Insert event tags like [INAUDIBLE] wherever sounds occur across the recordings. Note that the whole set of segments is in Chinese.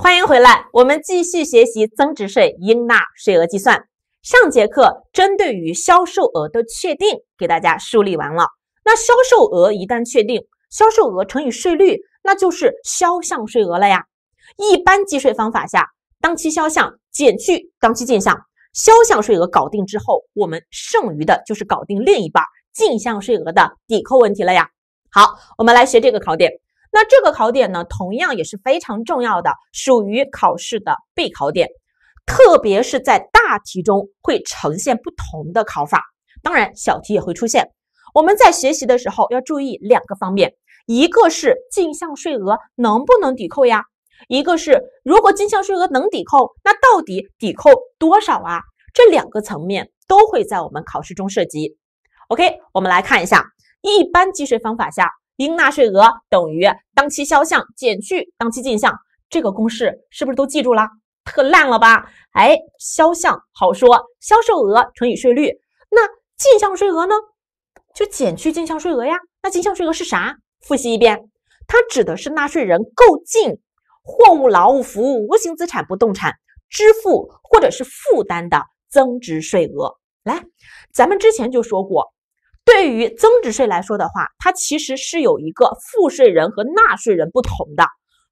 欢迎回来，我们继续学习增值税应纳税额计算。上节课针对于销售额的确定，给大家梳理完了。那销售额一旦确定，销售额乘以税率，那就是销项税额了呀。一般计税方法下，当期销项减去当期进项，销项税额搞定之后，我们剩余的就是搞定另一半进项税额的抵扣问题了呀。好，我们来学这个考点。那这个考点呢，同样也是非常重要的，属于考试的备考点，特别是在大题中会呈现不同的考法，当然小题也会出现。我们在学习的时候要注意两个方面，一个是进项税额能不能抵扣呀？一个是如果进项税额能抵扣，那到底抵扣多少啊？这两个层面都会在我们考试中涉及。OK，我们来看一下一般计税方法下。应纳税额等于当期销项减去当期进项，这个公式是不是都记住了？特烂了吧？哎，销项好说，销售额乘以税率。那进项税额呢？就减去进项税额呀。那进项税额是啥？复习一遍，它指的是纳税人购进货物、劳务、服务、无形资产、不动产支付或者是负担的增值税额。来，咱们之前就说过。对于增值税来说的话，它其实是有一个赋税人和纳税人不同的。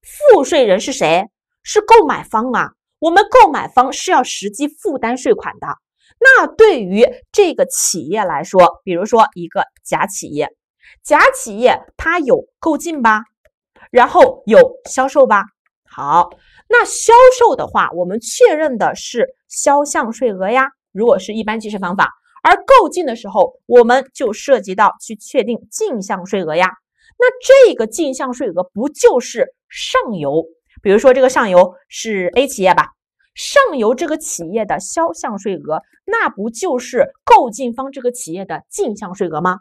赋税人是谁？是购买方啊。我们购买方是要实际负担税款的。那对于这个企业来说，比如说一个甲企业，甲企业它有购进吧，然后有销售吧。好，那销售的话，我们确认的是销项税额呀。如果是一般计税方法。而购进的时候，我们就涉及到去确定进项税额呀。那这个进项税额不就是上游，比如说这个上游是 A 企业吧？上游这个企业的销项税额，那不就是购进方这个企业的进项税额吗？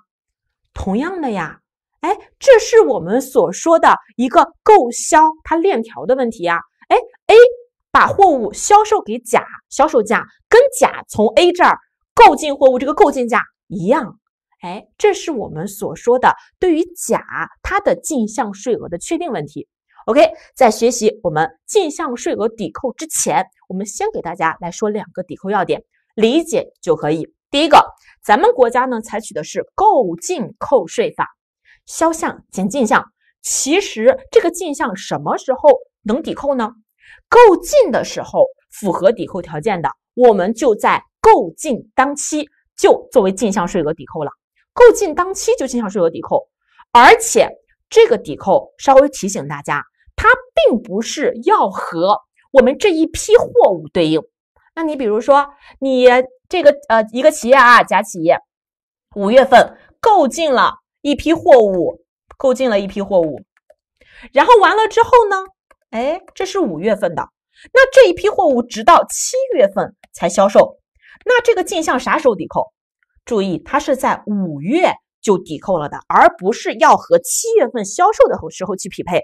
同样的呀，哎，这是我们所说的一个购销它链条的问题呀。哎，A 把货物销售给甲，销售价跟甲从 A 这儿。购进货物这个购进价一样，哎，这是我们所说的对于甲它的进项税额的确定问题。OK，在学习我们进项税额抵扣之前，我们先给大家来说两个抵扣要点，理解就可以。第一个，咱们国家呢采取的是购进扣税法，销项减进项。其实这个进项什么时候能抵扣呢？购进的时候符合抵扣条件的，我们就在。购进当期就作为进项税额抵扣了，购进当期就进项税额抵扣，而且这个抵扣稍微提醒大家，它并不是要和我们这一批货物对应。那你比如说你这个呃一个企业啊，甲企业五月份购进了一批货物，购进了一批货物，然后完了之后呢，哎，这是五月份的，那这一批货物直到七月份才销售。那这个进项啥时候抵扣？注意，它是在五月就抵扣了的，而不是要和七月份销售的时候去匹配。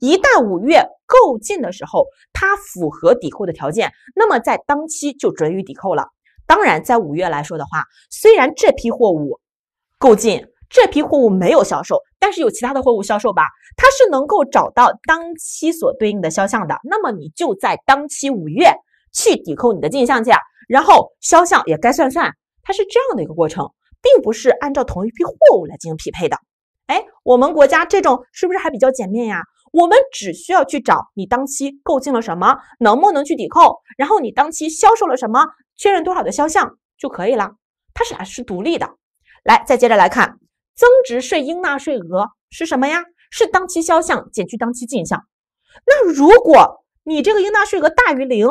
一旦五月购进的时候，它符合抵扣的条件，那么在当期就准予抵扣了。当然，在五月来说的话，虽然这批货物购进，这批货物没有销售，但是有其他的货物销售吧，它是能够找到当期所对应的销项的。那么你就在当期五月去抵扣你的进项去。然后销项也该算算，它是这样的一个过程，并不是按照同一批货物来进行匹配的。哎，我们国家这种是不是还比较简便呀？我们只需要去找你当期购进了什么，能不能去抵扣？然后你当期销售了什么，确认多少的销项就可以了。它是是独立的。来，再接着来看增值税应纳税额是什么呀？是当期销项减去当期进项。那如果你这个应纳税额大于零。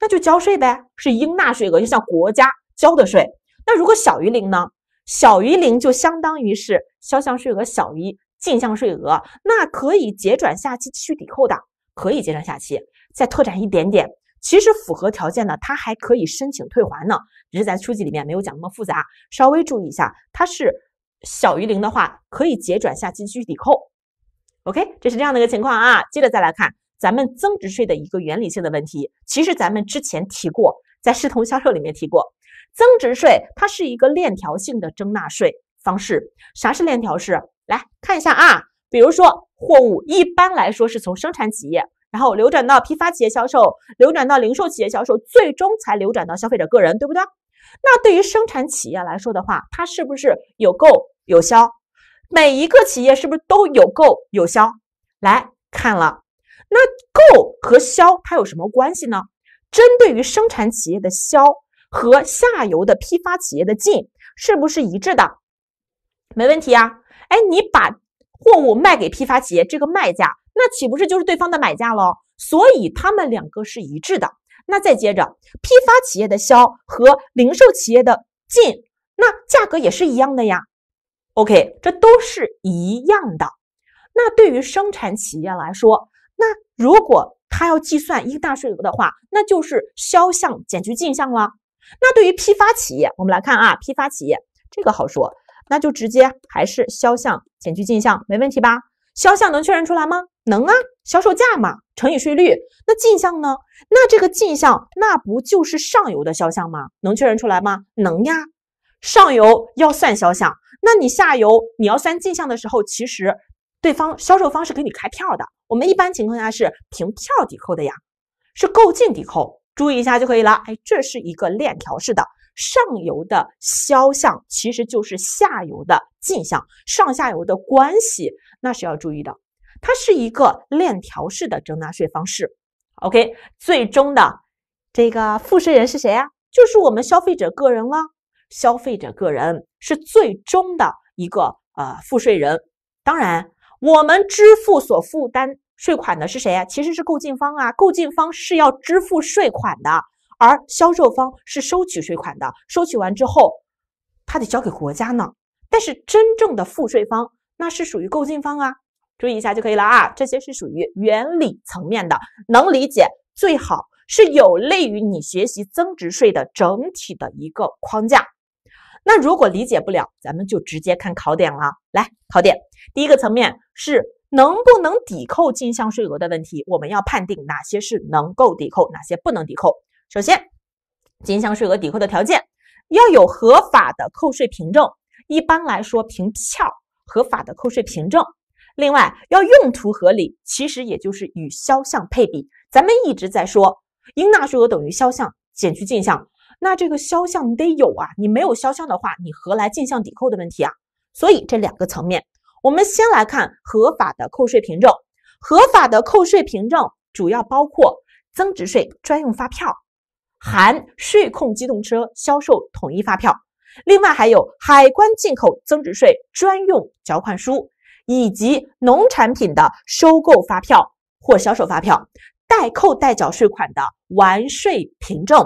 那就交税呗，是应纳税额，就像国家交的税。那如果小于零呢？小于零就相当于是销项税额小于进项税额，那可以结转下期继续抵扣的，可以结转下期。再拓展一点点，其实符合条件的，它还可以申请退还呢，只是在初级里面没有讲那么复杂，稍微注意一下，它是小于零的话，可以结转下期继续抵扣。OK，这是这样的一个情况啊，接着再来看。咱们增值税的一个原理性的问题，其实咱们之前提过，在视同销售里面提过，增值税它是一个链条性的征纳税方式。啥是链条式？来看一下啊，比如说货物一般来说是从生产企业，然后流转到批发企业销售，流转到零售企业销售，最终才流转到消费者个人，对不对？那对于生产企业来说的话，它是不是有购有销？每一个企业是不是都有购有销？来看了。那购和销它有什么关系呢？针对于生产企业的销和下游的批发企业的进是不是一致的？没问题啊，哎，你把货物卖给批发企业，这个卖价，那岂不是就是对方的买价喽？所以他们两个是一致的。那再接着，批发企业的销和零售企业的进，那价格也是一样的呀。OK，这都是一样的。那对于生产企业来说，那如果他要计算一纳税额的话，那就是销项减去进项了。那对于批发企业，我们来看啊，批发企业这个好说，那就直接还是销项减去进项，没问题吧？销项能确认出来吗？能啊，销售价嘛乘以税率。那进项呢？那这个进项那不就是上游的销项吗？能确认出来吗？能呀，上游要算销项，那你下游你要算进项的时候，其实。对方销售方是给你开票的，我们一般情况下是凭票抵扣的呀，是购进抵扣，注意一下就可以了。哎，这是一个链条式的，上游的销项其实就是下游的进项，上下游的关系那是要注意的。它是一个链条式的征纳税方式。OK，最终的这个负税人是谁啊？就是我们消费者个人了。消费者个人是最终的一个呃负税人，当然。我们支付所负担税款的是谁呀？其实是购进方啊，购进方是要支付税款的，而销售方是收取税款的，收取完之后，他得交给国家呢。但是真正的付税方那是属于购进方啊，注意一下就可以了啊。这些是属于原理层面的，能理解最好，是有利于你学习增值税的整体的一个框架。那如果理解不了，咱们就直接看考点了。来，考点第一个层面。是能不能抵扣进项税额的问题，我们要判定哪些是能够抵扣，哪些不能抵扣。首先，进项税额抵扣的条件要有合法的扣税凭证，一般来说，凭票合法的扣税凭证。另外，要用途合理，其实也就是与销项配比。咱们一直在说，应纳税额等于销项减去进项，那这个销项你得有啊，你没有销项的话，你何来进项抵扣的问题啊？所以，这两个层面。我们先来看合法的扣税凭证。合法的扣税凭证主要包括增值税专用发票、含税控机动车销售统一发票，另外还有海关进口增值税专用缴款书，以及农产品的收购发票或销售发票，代扣代缴税款的完税凭证，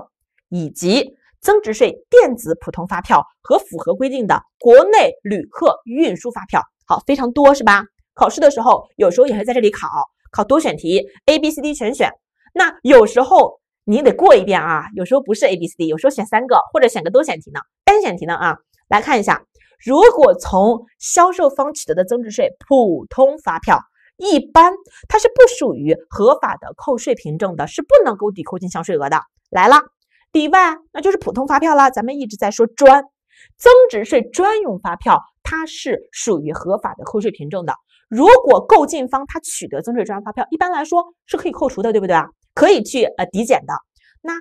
以及增值税电子普通发票和符合规定的国内旅客运输发票。好，非常多是吧？考试的时候有时候也会在这里考考多选题，A、B、C、D 全选。那有时候你得过一遍啊。有时候不是 A、B、C、D，有时候选三个或者选个多选题呢。单选题呢啊？来看一下，如果从销售方取得的增值税普通发票，一般它是不属于合法的扣税凭证的，是不能够抵扣进项税额的。来了，例外，那就是普通发票啦。咱们一直在说专增值税专用发票。它是属于合法的扣税凭证的。如果购进方他取得增值税专用发票，一般来说是可以扣除的，对不对啊？可以去呃抵减的。那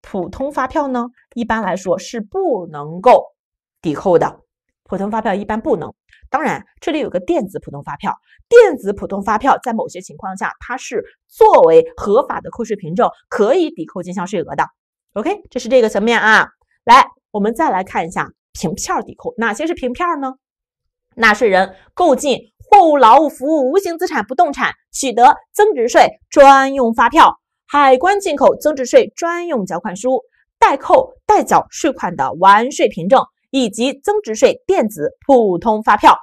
普通发票呢？一般来说是不能够抵扣的。普通发票一般不能。当然，这里有个电子普通发票，电子普通发票在某些情况下它是作为合法的扣税凭证，可以抵扣进项税额的。OK，这是这个层面啊。来，我们再来看一下凭票抵扣，哪些是凭票呢？纳税人购进货物、劳务、服务、无形资产、不动产，取得增值税专用发票、海关进口增值税专用缴款书、代扣代缴税款的完税凭证以及增值税电子普通发票，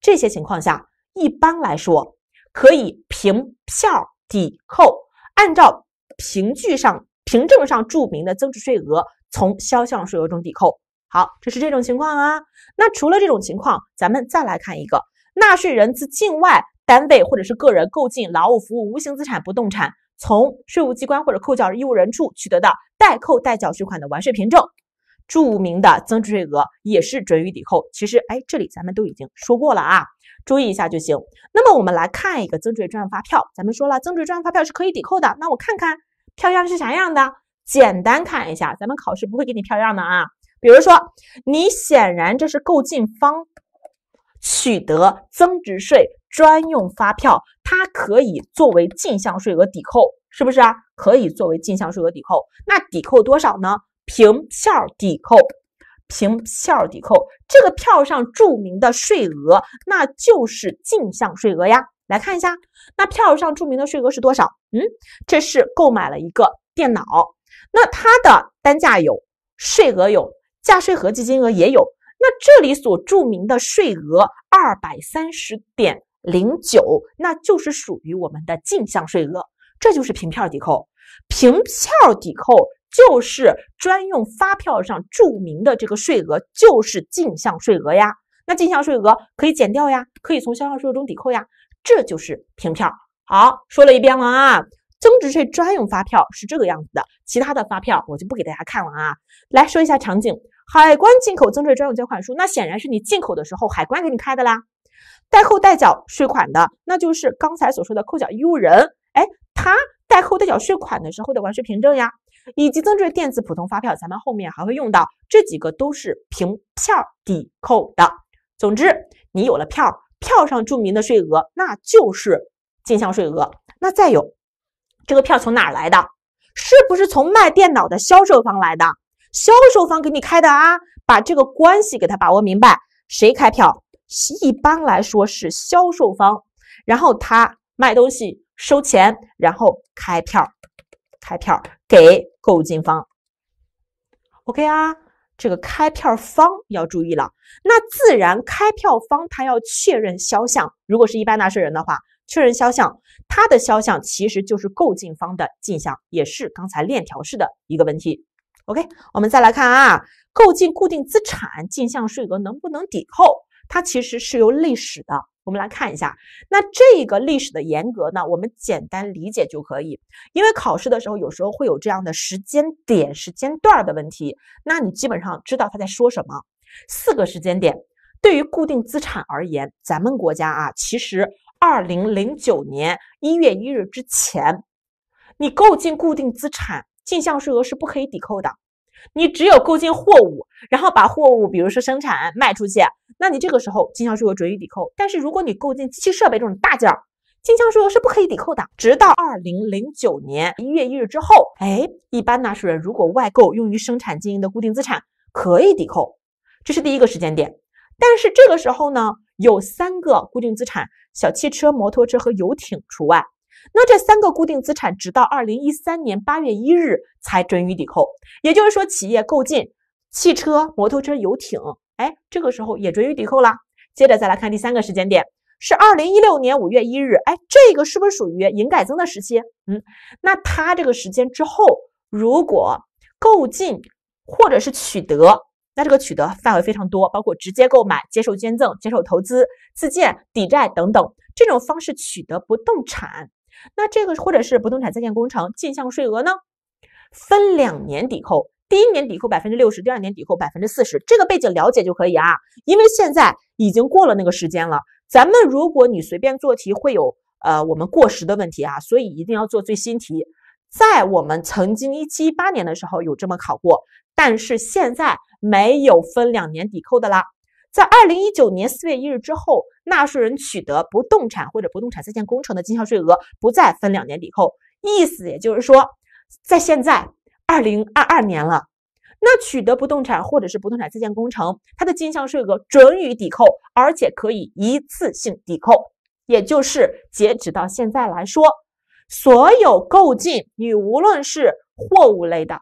这些情况下，一般来说可以凭票抵扣，按照凭据上凭证上注明的增值税额从销项税额中抵扣。好，这是这种情况啊。那除了这种情况，咱们再来看一个，纳税人自境外单位或者是个人购进劳务服务、无形资产、不动产，从税务机关或者扣缴义务人处取得的代扣代缴税款的完税凭证，注明的增值税额也是准予抵扣。其实，哎，这里咱们都已经说过了啊，注意一下就行。那么我们来看一个增值税专用发票，咱们说了增值税专用发票是可以抵扣的。那我看看票样是啥样的，简单看一下，咱们考试不会给你票样的啊。比如说，你显然这是购进方取得增值税专用发票，它可以作为进项税额抵扣，是不是啊？可以作为进项税额抵扣。那抵扣多少呢？凭票抵扣，凭票抵扣。这个票上注明的税额，那就是进项税额呀。来看一下，那票上注明的税额是多少？嗯，这是购买了一个电脑，那它的单价有税额有。价税合计金额也有，那这里所注明的税额二百三十点零九，那就是属于我们的进项税额，这就是凭票抵扣。凭票抵扣就是专用发票上注明的这个税额就是进项税额呀。那进项税额可以减掉呀，可以从销项税额中抵扣呀，这就是凭票。好，说了一遍了啊。增值税专用发票是这个样子的，其他的发票我就不给大家看了啊。来说一下场景。海关进口增值税专用缴款书，那显然是你进口的时候海关给你开的啦。代扣代缴税款的，那就是刚才所说的扣缴义务人，哎，他代扣代缴税款的时候的完税凭证呀，以及增值税电子普通发票，咱们后面还会用到，这几个都是凭票抵扣的。总之，你有了票，票上注明的税额，那就是进项税额。那再有，这个票从哪儿来的？是不是从卖电脑的销售方来的？销售方给你开的啊，把这个关系给他把握明白。谁开票？一般来说是销售方，然后他卖东西收钱，然后开票，开票给购进方。OK 啊，这个开票方要注意了。那自然开票方他要确认销项，如果是一般纳税人的话，确认销项，他的销项其实就是购进方的进项，也是刚才链条式的一个问题。OK，我们再来看啊，购进固定资产进项税额能不能抵扣？它其实是由历史的。我们来看一下，那这个历史的严格呢，我们简单理解就可以。因为考试的时候有时候会有这样的时间点、时间段的问题，那你基本上知道他在说什么。四个时间点，对于固定资产而言，咱们国家啊，其实二零零九年一月一日之前，你购进固定资产。进项税额是不可以抵扣的，你只有购进货物，然后把货物，比如说生产卖出去，那你这个时候进项税额准予抵扣。但是如果你购进机器设备这种大件儿，进项税额是不可以抵扣的。直到二零零九年一月一日之后，哎，一般纳税人如果外购用于生产经营的固定资产可以抵扣，这是第一个时间点。但是这个时候呢，有三个固定资产，小汽车、摩托车和游艇除外。那这三个固定资产，直到二零一三年八月一日才准予抵扣，也就是说，企业购进汽车、摩托车、游艇，哎，这个时候也准予抵扣了。接着再来看第三个时间点，是二零一六年五月一日，哎，这个是不是属于营改增的时期？嗯，那他这个时间之后，如果购进或者是取得，那这个取得范围非常多，包括直接购买、接受捐赠、接受投资、自建、抵债等等，这种方式取得不动产。那这个或者是不动产在建工程进项税额呢，分两年抵扣，第一年抵扣百分之六十，第二年抵扣百分之四十，这个背景了解就可以啊。因为现在已经过了那个时间了，咱们如果你随便做题会有呃我们过时的问题啊，所以一定要做最新题。在我们曾经一七一八年的时候有这么考过，但是现在没有分两年抵扣的啦。在二零一九年四月一日之后，纳税人取得不动产或者不动产在建工程的进项税额不再分两年抵扣。意思也就是说，在现在二零二二年了，那取得不动产或者是不动产在建工程，它的进项税额准予抵扣，而且可以一次性抵扣。也就是截止到现在来说，所有购进，你无论是货物类的，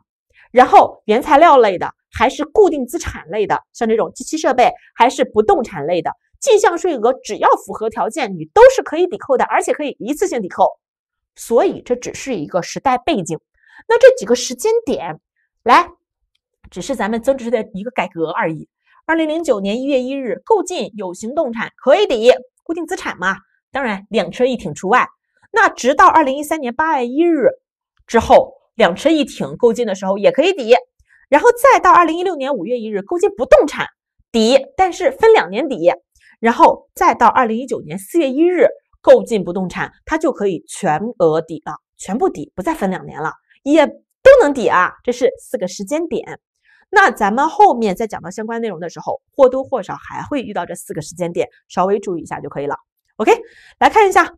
然后原材料类的。还是固定资产类的，像这种机器设备，还是不动产类的进项税额，只要符合条件，你都是可以抵扣的，而且可以一次性抵扣。所以这只是一个时代背景。那这几个时间点来，只是咱们增值税的一个改革而已。二零零九年一月一日购进有形动产可以抵固定资产嘛？当然，两车一挺除外。那直到二零一三年八月一日之后，两车一挺购进的时候也可以抵。然后再到二零一六年五月一日购进不动产抵，但是分两年抵；然后再到二零一九年四月一日购进不动产，它就可以全额抵了，全部抵，不再分两年了，也都能抵啊。这是四个时间点。那咱们后面在讲到相关内容的时候，或多或少还会遇到这四个时间点，稍微注意一下就可以了。OK，来看一下，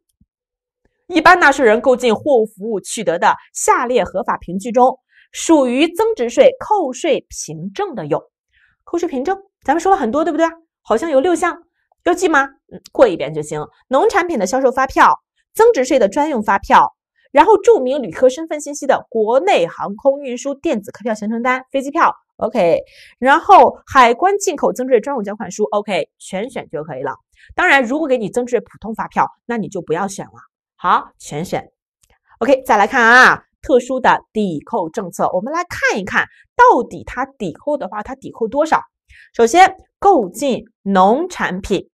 一般纳税人购进货物服务取得的下列合法凭据中。属于增值税扣税凭证的有，扣税凭证，咱们说了很多，对不对？好像有六项，要记吗？嗯，过一遍就行。农产品的销售发票，增值税的专用发票，然后注明旅客身份信息的国内航空运输电子客票行程单、飞机票，OK。然后海关进口增值税专用缴款书，OK，全选就可以了。当然，如果给你增值税普通发票，那你就不要选了。好，全选，OK。再来看啊。特殊的抵扣政策，我们来看一看到底它抵扣的话，它抵扣多少？首先，购进农产品，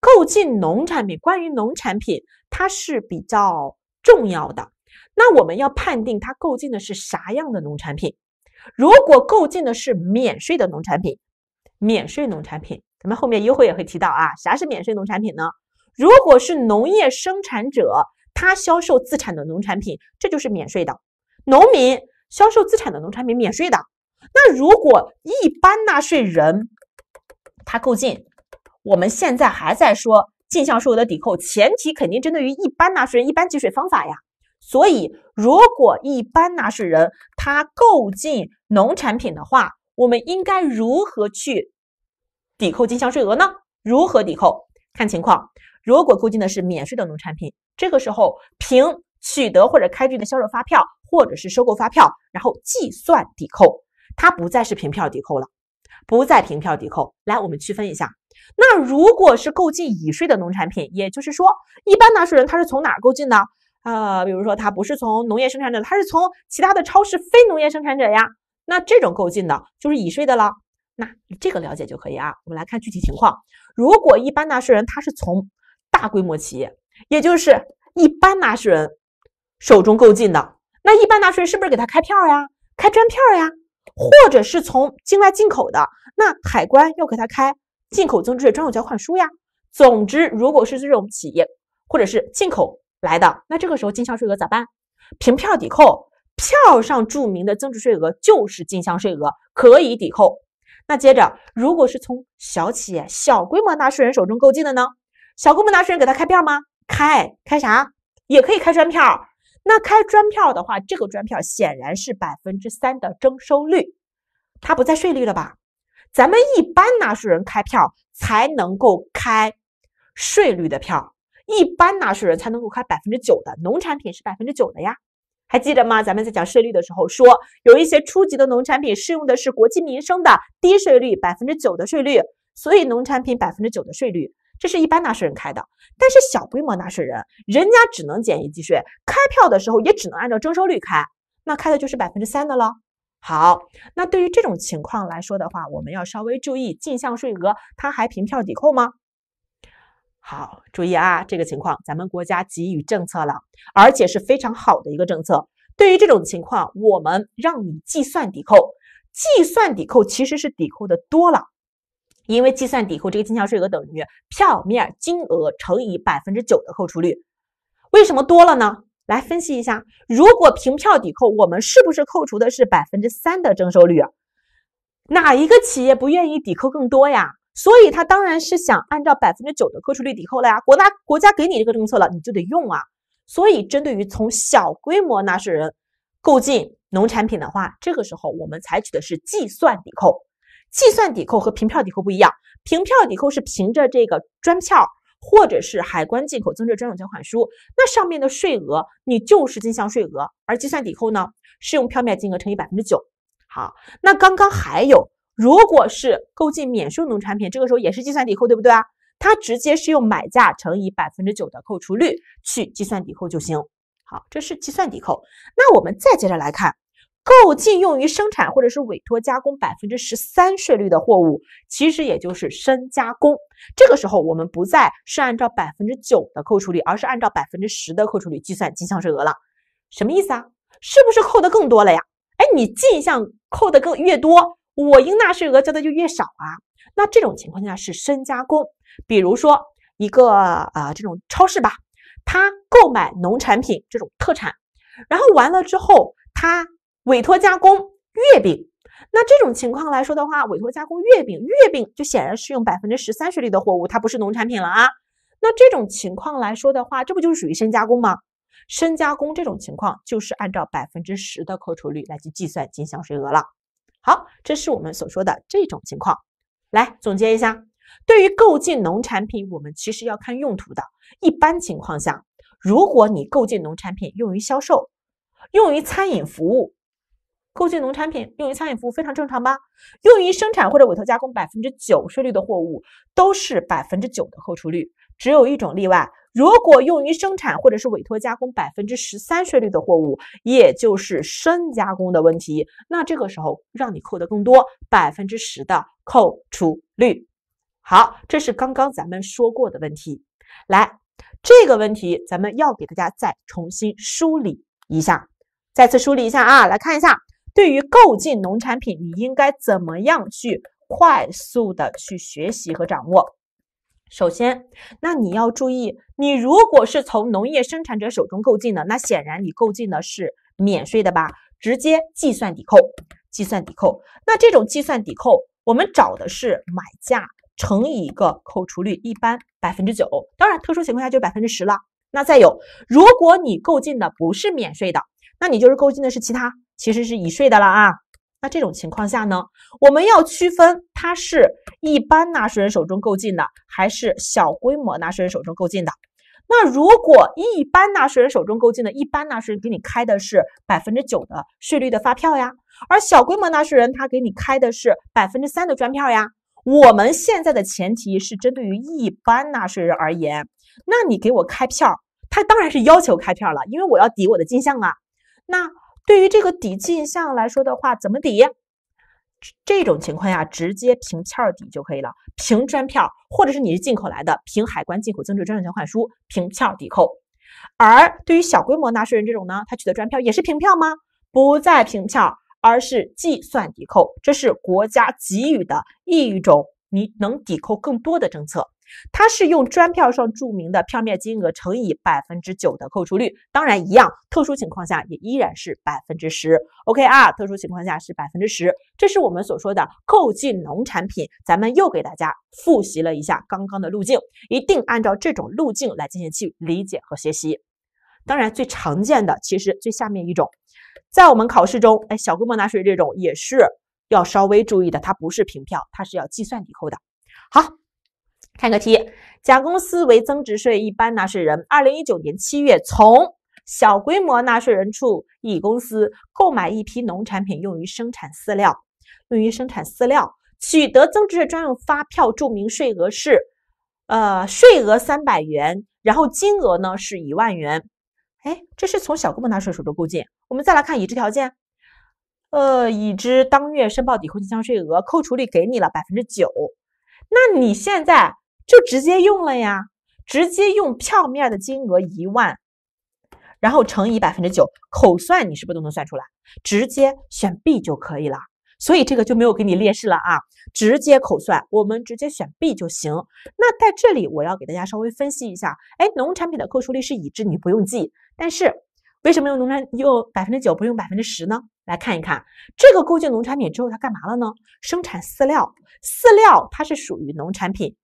购进农产品，关于农产品它是比较重要的。那我们要判定它购进的是啥样的农产品？如果购进的是免税的农产品，免税农产品，咱们后面优惠也会提到啊。啥是免税农产品呢？如果是农业生产者他销售自产的农产品，这就是免税的。农民销售资产的农产品免税的，那如果一般纳税人他购进，我们现在还在说进项税额的抵扣，前提肯定针对于一般纳税人一般计税方法呀。所以，如果一般纳税人他购进农产品的话，我们应该如何去抵扣进项税额呢？如何抵扣？看情况。如果购进的是免税的农产品，这个时候凭取得或者开具的销售发票。或者是收购发票，然后计算抵扣，它不再是凭票抵扣了，不再凭票抵扣。来，我们区分一下。那如果是购进已税的农产品，也就是说，一般纳税人他是从哪购进呢？呃，比如说他不是从农业生产者，他是从其他的超市、非农业生产者呀。那这种购进的就是已税的了。那这个了解就可以啊。我们来看具体情况。如果一般纳税人他是从大规模企业，也就是一般纳税人手中购进的。那一般纳税人是不是给他开票呀？开专票呀？或者是从境外进口的，那海关要给他开进口增值税专用缴款书呀？总之，如果是这种企业或者是进口来的，那这个时候进项税额咋办？凭票抵扣，票上注明的增值税额就是进项税额，可以抵扣。那接着，如果是从小企业、小规模纳税人手中购进的呢？小规模纳税人给他开票吗？开开啥？也可以开专票。那开专票的话，这个专票显然是百分之三的征收率，它不在税率了吧？咱们一般纳税人开票才能够开税率的票，一般纳税人才能够开百分之九的农产品是百分之九的呀，还记得吗？咱们在讲税率的时候说，有一些初级的农产品适用的是国计民生的低税率百分之九的税率，所以农产品百分之九的税率。这是一般纳税人开的，但是小规模纳税人，人家只能简易计税，开票的时候也只能按照征收率开，那开的就是百分之三的了。好，那对于这种情况来说的话，我们要稍微注意，进项税额它还凭票抵扣吗？好，注意啊，这个情况咱们国家给予政策了，而且是非常好的一个政策。对于这种情况，我们让你计算抵扣，计算抵扣其实是抵扣的多了。因为计算抵扣，这个进项税额等于票面金额乘以百分之九的扣除率。为什么多了呢？来分析一下，如果凭票抵扣，我们是不是扣除的是百分之三的征收率？哪一个企业不愿意抵扣更多呀？所以他当然是想按照百分之九的扣除率抵扣了呀。国家国家给你这个政策了，你就得用啊。所以，针对于从小规模纳税人购进农产品的话，这个时候我们采取的是计算抵扣。计算抵扣和凭票抵扣不一样，凭票抵扣是凭着这个专票或者是海关进口增值税专用缴款书，那上面的税额你就是进项税额，而计算抵扣呢，是用票面金额乘以百分之九。好，那刚刚还有，如果是购进免税农产品，这个时候也是计算抵扣，对不对啊？它直接是用买价乘以百分之九的扣除率去计算抵扣就行。好，这是计算抵扣。那我们再接着来看。购进用于生产或者是委托加工百分之十三税率的货物，其实也就是深加工。这个时候，我们不再是按照百分之九的扣除率，而是按照百分之十的扣除率计算进项税额了。什么意思啊？是不是扣的更多了呀？哎，你进项扣的更越多，我应纳税额交的就越少啊。那这种情况下是深加工。比如说一个呃这种超市吧，他购买农产品这种特产，然后完了之后他。委托加工月饼，那这种情况来说的话，委托加工月饼，月饼就显然是用百分之十三税率的货物，它不是农产品了啊。那这种情况来说的话，这不就是属于深加工吗？深加工这种情况就是按照百分之十的扣除率来去计算进项税额了。好，这是我们所说的这种情况。来总结一下，对于购进农产品，我们其实要看用途的。一般情况下，如果你购进农产品用于销售，用于餐饮服务。购进农产品用于餐饮服务非常正常吧？用于生产或者委托加工百分之九税率的货物都是百分之九的扣除率，只有一种例外，如果用于生产或者是委托加工百分之十三税率的货物，也就是深加工的问题，那这个时候让你扣的更多，百分之十的扣除率。好，这是刚刚咱们说过的问题，来这个问题，咱们要给大家再重新梳理一下，再次梳理一下啊，来看一下。对于购进农产品，你应该怎么样去快速的去学习和掌握？首先，那你要注意，你如果是从农业生产者手中购进的，那显然你购进的是免税的吧？直接计算抵扣，计算抵扣。那这种计算抵扣，我们找的是买价乘以一个扣除率，一般百分之九，当然特殊情况下就百分之十了。那再有，如果你购进的不是免税的，那你就是购进的是其他。其实是已税的了啊，那这种情况下呢，我们要区分它是一般纳税人手中购进的，还是小规模纳税人手中购进的。那如果一般纳税人手中购进的，一般纳税人给你开的是百分之九的税率的发票呀，而小规模纳税人他给你开的是百分之三的专票呀。我们现在的前提是针对于一般纳税人而言，那你给我开票，他当然是要求开票了，因为我要抵我的进项啊，那。对于这个抵进项来说的话，怎么抵？这种情况下直接凭票抵就可以了，凭专票，或者是你是进口来的，凭海关进口增值税专用缴款书凭票抵扣。而对于小规模纳税人这种呢，他取得专票也是凭票吗？不再凭票，而是计算抵扣，这是国家给予的一种。你能抵扣更多的政策，它是用专票上注明的票面金额乘以百分之九的扣除率，当然一样，特殊情况下也依然是百分之十。OK 啊，特殊情况下是百分之十，这是我们所说的购进农产品，咱们又给大家复习了一下刚刚的路径，一定按照这种路径来进行去理解和学习。当然最常见的其实最下面一种，在我们考试中，哎，小规模纳税这种也是。要稍微注意的，它不是凭票，它是要计算抵扣的。好，看个题，甲公司为增值税一般纳税人，二零一九年七月从小规模纳税人处乙公司购买一批农产品，用于生产饲料，用于生产饲料，取得增值税专用发票，注明税额是，呃，税额三百元，然后金额呢是一万元，哎，这是从小规模纳税手中购进。我们再来看已知条件。呃，已知当月申报抵扣进项税额扣除率给你了百分之九，那你现在就直接用了呀，直接用票面的金额一万，然后乘以百分之九，口算你是不是都能算出来？直接选 B 就可以了。所以这个就没有给你列式了啊，直接口算，我们直接选 B 就行。那在这里我要给大家稍微分析一下，哎，农产品的扣除率是已知，你不用记。但是为什么用农产用百分之九不用百分之十呢？来看一看这个构建农产品之后，它干嘛了呢？生产饲料，饲料它是属于农产品。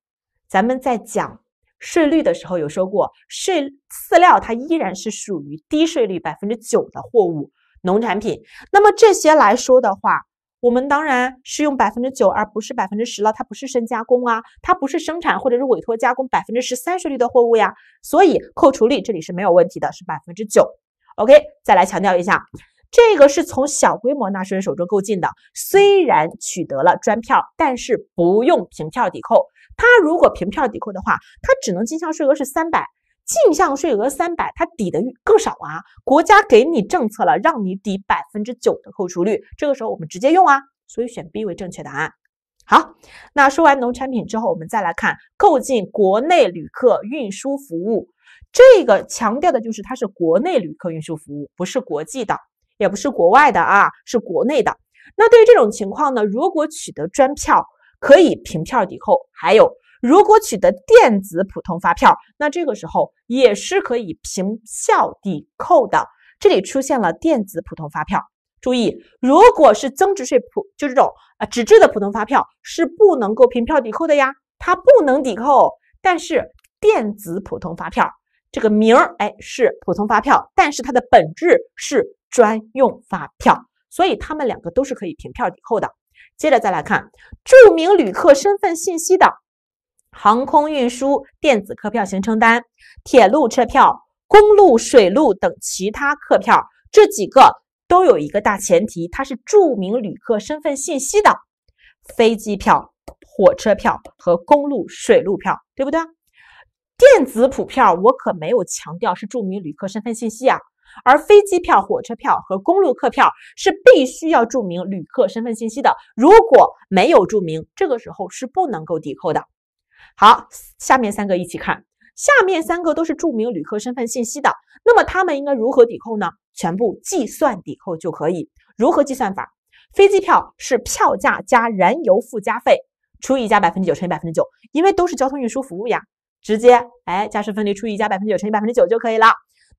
咱们在讲税率的时候有说过，税饲料它依然是属于低税率百分之九的货物农产品。那么这些来说的话，我们当然是用百分之九而不是百分之十了。它不是深加工啊，它不是生产或者是委托加工百分之十三税率的货物呀。所以扣除率这里是没有问题的，是百分之九。OK，再来强调一下。这个是从小规模纳税人手中购进的，虽然取得了专票，但是不用凭票抵扣。他如果凭票抵扣的话，他只能进项税额是三百，进项税额三百，他抵的更少啊。国家给你政策了，让你抵百分之九的扣除率，这个时候我们直接用啊，所以选 B 为正确答案。好，那说完农产品之后，我们再来看购进国内旅客运输服务，这个强调的就是它是国内旅客运输服务，不是国际的。也不是国外的啊，是国内的。那对于这种情况呢，如果取得专票，可以凭票抵扣；还有，如果取得电子普通发票，那这个时候也是可以凭票抵扣的。这里出现了电子普通发票，注意，如果是增值税普，就这种啊纸质的普通发票是不能够凭票抵扣的呀，它不能抵扣。但是电子普通发票这个名儿，哎，是普通发票，但是它的本质是。专用发票，所以他们两个都是可以凭票抵扣的。接着再来看，注明旅客身份信息的航空运输电子客票行程单、铁路车票、公路、水路等其他客票，这几个都有一个大前提，它是注明旅客身份信息的。飞机票、火车票和公路、水路票，对不对？电子普票我可没有强调是注明旅客身份信息啊。而飞机票、火车票和公路客票是必须要注明旅客身份信息的。如果没有注明，这个时候是不能够抵扣的。好，下面三个一起看，下面三个都是注明旅客身份信息的。那么他们应该如何抵扣呢？全部计算抵扣就可以。如何计算法？飞机票是票价加燃油附加费除以加百分之九乘以百分之九，因为都是交通运输服务呀，直接哎加税分离除以加百分之九乘以百分之九就可以了。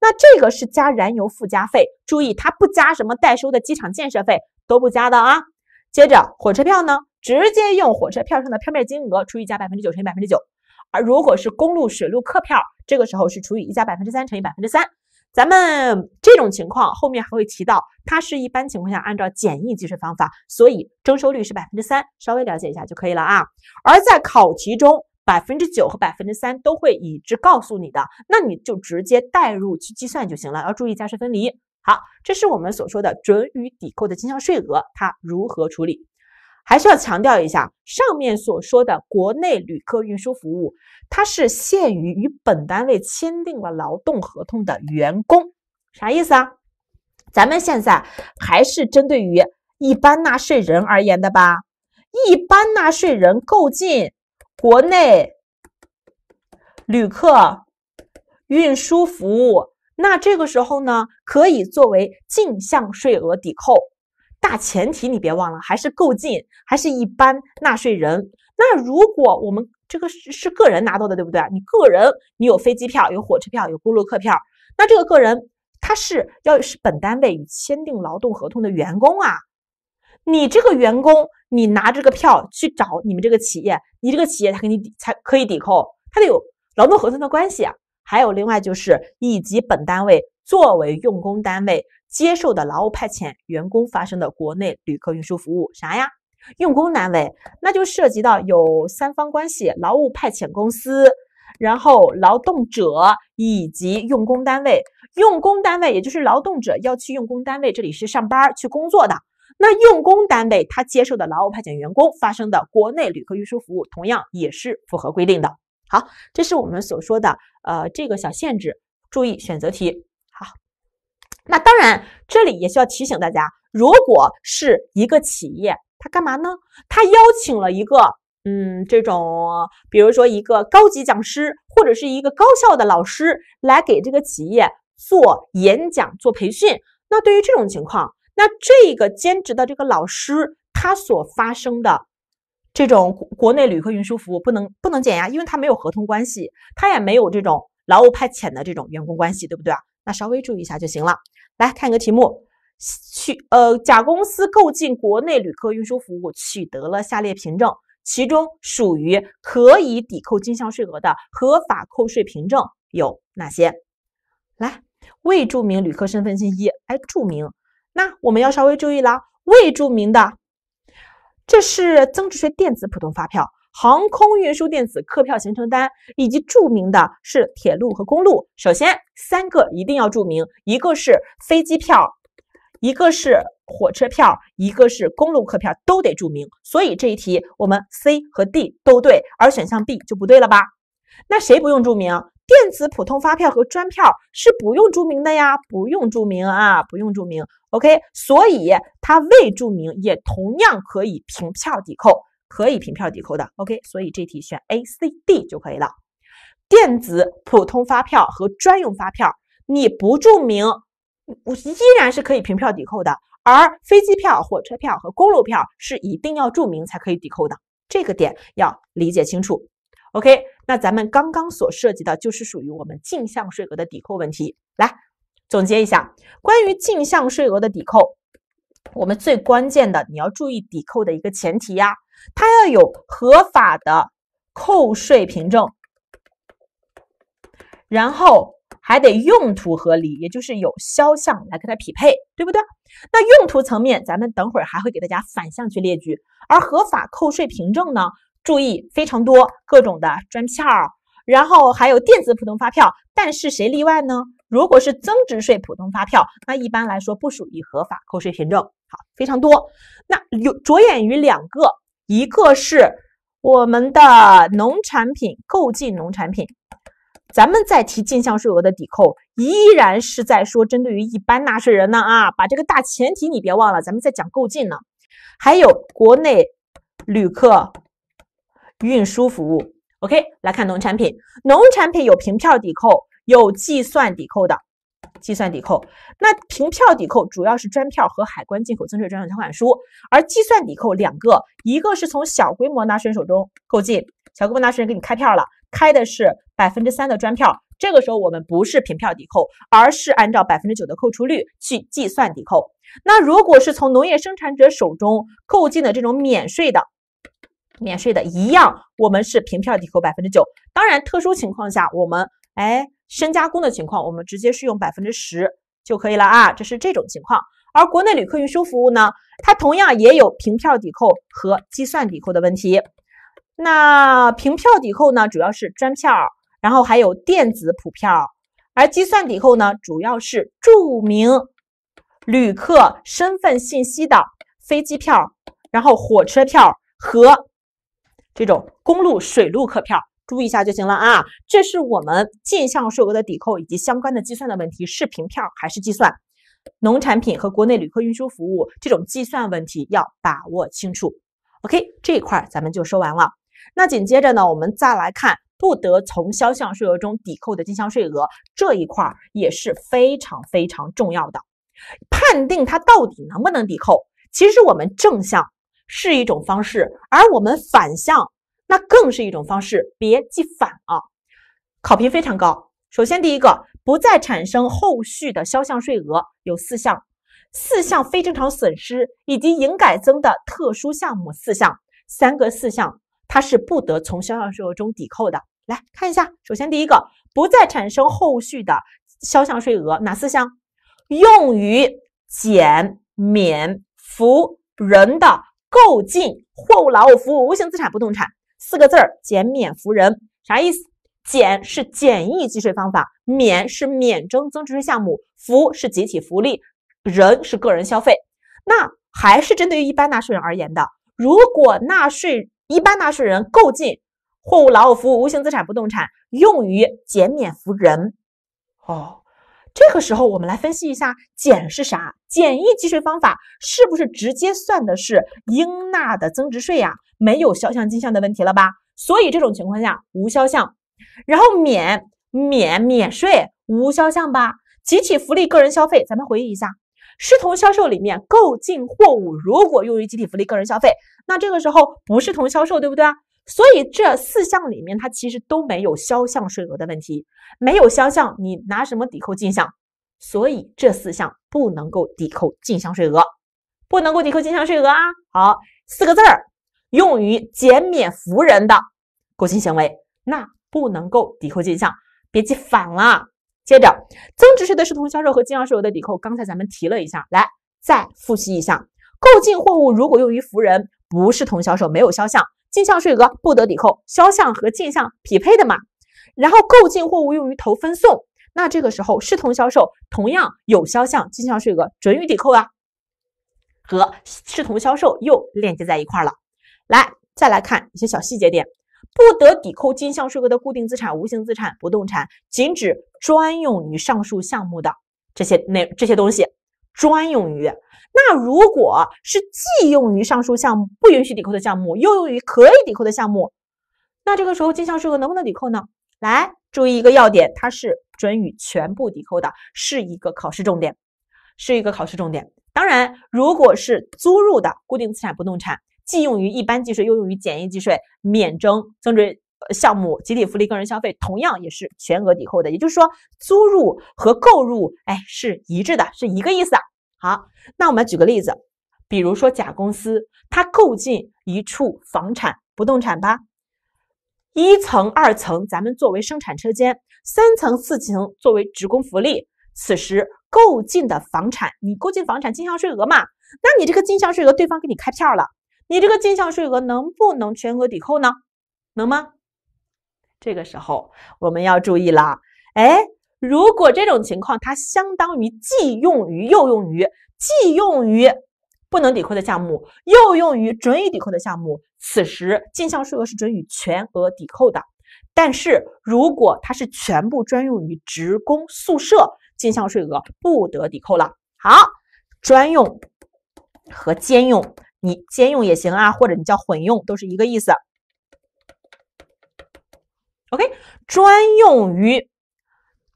那这个是加燃油附加费，注意它不加什么代收的机场建设费都不加的啊。接着火车票呢，直接用火车票上的票面金额除以加百分之九乘以百分之九，而如果是公路水路客票，这个时候是除以一加百分之三乘以百分之三。咱们这种情况后面还会提到，它是一般情况下按照简易计税方法，所以征收率是百分之三，稍微了解一下就可以了啊。而在考题中。百分之九和百分之三都会已知告诉你的，那你就直接代入去计算就行了。要注意价税分离。好，这是我们所说的准予抵扣的进项税额，它如何处理？还是要强调一下，上面所说的国内旅客运输服务，它是限于与本单位签订了劳动合同的员工。啥意思啊？咱们现在还是针对于一般纳税人而言的吧？一般纳税人购进。国内旅客运输服务，那这个时候呢，可以作为进项税额抵扣。大前提你别忘了，还是购进，还是一般纳税人。那如果我们这个是是个人拿到的，对不对？你个人，你有飞机票，有火车票，有公路客票。那这个个人他是要是本单位与签订劳动合同的员工啊，你这个员工，你拿这个票去找你们这个企业。你这个企业，它给你抵才可以抵扣，它得有劳动合同的关系啊。还有另外就是，以及本单位作为用工单位接受的劳务派遣员工发生的国内旅客运输服务，啥呀？用工单位，那就涉及到有三方关系：劳务派遣公司，然后劳动者以及用工单位。用工单位也就是劳动者要去用工单位这里是上班去工作的。那用工单位他接受的劳务派遣员工发生的国内旅客运输服务，同样也是符合规定的。好，这是我们所说的呃这个小限制。注意选择题。好，那当然这里也需要提醒大家，如果是一个企业，他干嘛呢？他邀请了一个嗯这种，比如说一个高级讲师或者是一个高校的老师来给这个企业做演讲、做培训，那对于这种情况。那这个兼职的这个老师，他所发生的这种国内旅客运输服务不能不能减呀，因为他没有合同关系，他也没有这种劳务派遣的这种员工关系，对不对啊？那稍微注意一下就行了。来看一个题目，去呃，甲公司购进国内旅客运输服务，取得了下列凭证，其中属于可以抵扣进项税额的合法扣税凭证有哪些？来，未注明旅客身份信息，哎，注明。那我们要稍微注意了，未注明的，这是增值税电子普通发票、航空运输电子客票行程单，以及注明的是铁路和公路。首先三个一定要注明，一个是飞机票，一个是火车票，一个是公路客票，都得注明。所以这一题我们 C 和 D 都对，而选项 B 就不对了吧？那谁不用注明？电子普通发票和专票是不用注明的呀，不用注明啊，不用注明。OK，所以它未注明也同样可以凭票抵扣，可以凭票抵扣的。OK，所以这题选 A、C、D 就可以了。电子普通发票和专用发票你不注明，依然是可以凭票抵扣的。而飞机票、火车票和公路票是一定要注明才可以抵扣的，这个点要理解清楚。OK，那咱们刚刚所涉及的就是属于我们进项税额的抵扣问题。来总结一下，关于进项税额的抵扣，我们最关键的你要注意抵扣的一个前提呀，它要有合法的扣税凭证，然后还得用途合理，也就是有销项来跟它匹配，对不对？那用途层面，咱们等会儿还会给大家反向去列举，而合法扣税凭证呢？注意非常多各种的砖片儿，然后还有电子普通发票，但是谁例外呢？如果是增值税普通发票，那一般来说不属于合法扣税凭证。好，非常多。那有着眼于两个，一个是我们的农产品购进农产品，咱们在提进项税额的抵扣，依然是在说针对于一般纳税人呢啊，把这个大前提你别忘了，咱们在讲购进呢，还有国内旅客。运输服务，OK，来看农产品。农产品有凭票抵扣，有计算抵扣的。计算抵扣，那凭票抵扣主要是专票和海关进口增值税专用缴款书，而计算抵扣两个，一个是从小规模纳税人手中购进，小规模纳税人给你开票了，开的是百分之三的专票，这个时候我们不是凭票抵扣，而是按照百分之九的扣除率去计算抵扣。那如果是从农业生产者手中购进的这种免税的。免税的一样，我们是凭票抵扣百分之九。当然，特殊情况下，我们哎深加工的情况，我们直接是用百分之十就可以了啊。这是这种情况。而国内旅客运输服务呢，它同样也有凭票抵扣和计算抵扣的问题。那凭票抵扣呢，主要是专票，然后还有电子普票；而计算抵扣呢，主要是注明旅客身份信息的飞机票，然后火车票和。这种公路、水路客票，注意一下就行了啊。这是我们进项税额的抵扣以及相关的计算的问题。是凭票还是计算？农产品和国内旅客运输服务这种计算问题要把握清楚。OK，这一块咱们就说完了。那紧接着呢，我们再来看不得从销项税额中抵扣的进项税额这一块也是非常非常重要的。判定它到底能不能抵扣，其实我们正向。是一种方式，而我们反向那更是一种方式，别记反啊！考评非常高。首先，第一个不再产生后续的销项税额，有四项：四项非正常损失以及营改增的特殊项目四项，三个四项，它是不得从销项税额中抵扣的。来看一下，首先第一个不再产生后续的销项税额，哪四项？用于减免服人的。购进货物、劳务、服务、无形资产、不动产，四个字儿减免扶人，啥意思？减是简易计税方法，免是免征增值税项目，扶是集体福利，人是个人消费，那还是针对于一般纳税人而言的。如果纳税一般纳税人购进货物、劳务、服务、无形资产、不动产用于减免扶人，哦。这个时候，我们来分析一下，减是啥？简易计税方法是不是直接算的是应纳的增值税呀？没有销项进项的问题了吧？所以这种情况下无销项，然后免免免税无销项吧？集体福利个人消费，咱们回忆一下，视同销售里面购进货物如果用于集体福利个人消费，那这个时候不是同销售，对不对？啊？所以这四项里面，它其实都没有销项税额的问题，没有销项，你拿什么抵扣进项？所以这四项不能够抵扣进项税额，不能够抵扣进项税额啊！好，四个字儿，用于减免服人的购进行为，那不能够抵扣进项，别记反了。接着，增值税的是同销售和进项税额的抵扣，刚才咱们提了一下，来再复习一下，购进货物如果用于服人，不是同销售，没有销项。进项税额不得抵扣，销项和进项匹配的嘛，然后购进货物用于投分送，那这个时候视同销售，同样有销项，进项税额准予抵扣啊，和视同销售又链接在一块了。来，再来看一些小细节点，不得抵扣进项税额的固定资产、无形资产、不动产，仅指专用于上述项目的这些内这些东西。专用于，那如果是既用于上述项目不允许抵扣的项目，又用于可以抵扣的项目，那这个时候进项税额能不能抵扣呢？来，注意一个要点，它是准予全部抵扣的，是一个考试重点，是一个考试重点。当然，如果是租入的固定资产、不动产，既用于一般计税，又用于简易计税，免征增值税。项目集体福利、个人消费同样也是全额抵扣的，也就是说租入和购入哎是一致的，是一个意思。好，那我们举个例子，比如说甲公司它购进一处房产不动产吧，一层、二层咱们作为生产车间，三层、四层作为职工福利。此时购进的房产，你购进房产进项税额嘛？那你这个进项税额对方给你开票了，你这个进项税额能不能全额抵扣呢？能吗？这个时候我们要注意了，哎，如果这种情况它相当于既用于又用于，既用于不能抵扣的项目，又用于准予抵扣的项目，此时进项税额是准予全额抵扣的。但是如果它是全部专用于职工宿舍，进项税额不得抵扣了。好，专用和兼用，你兼用也行啊，或者你叫混用，都是一个意思。OK，专用于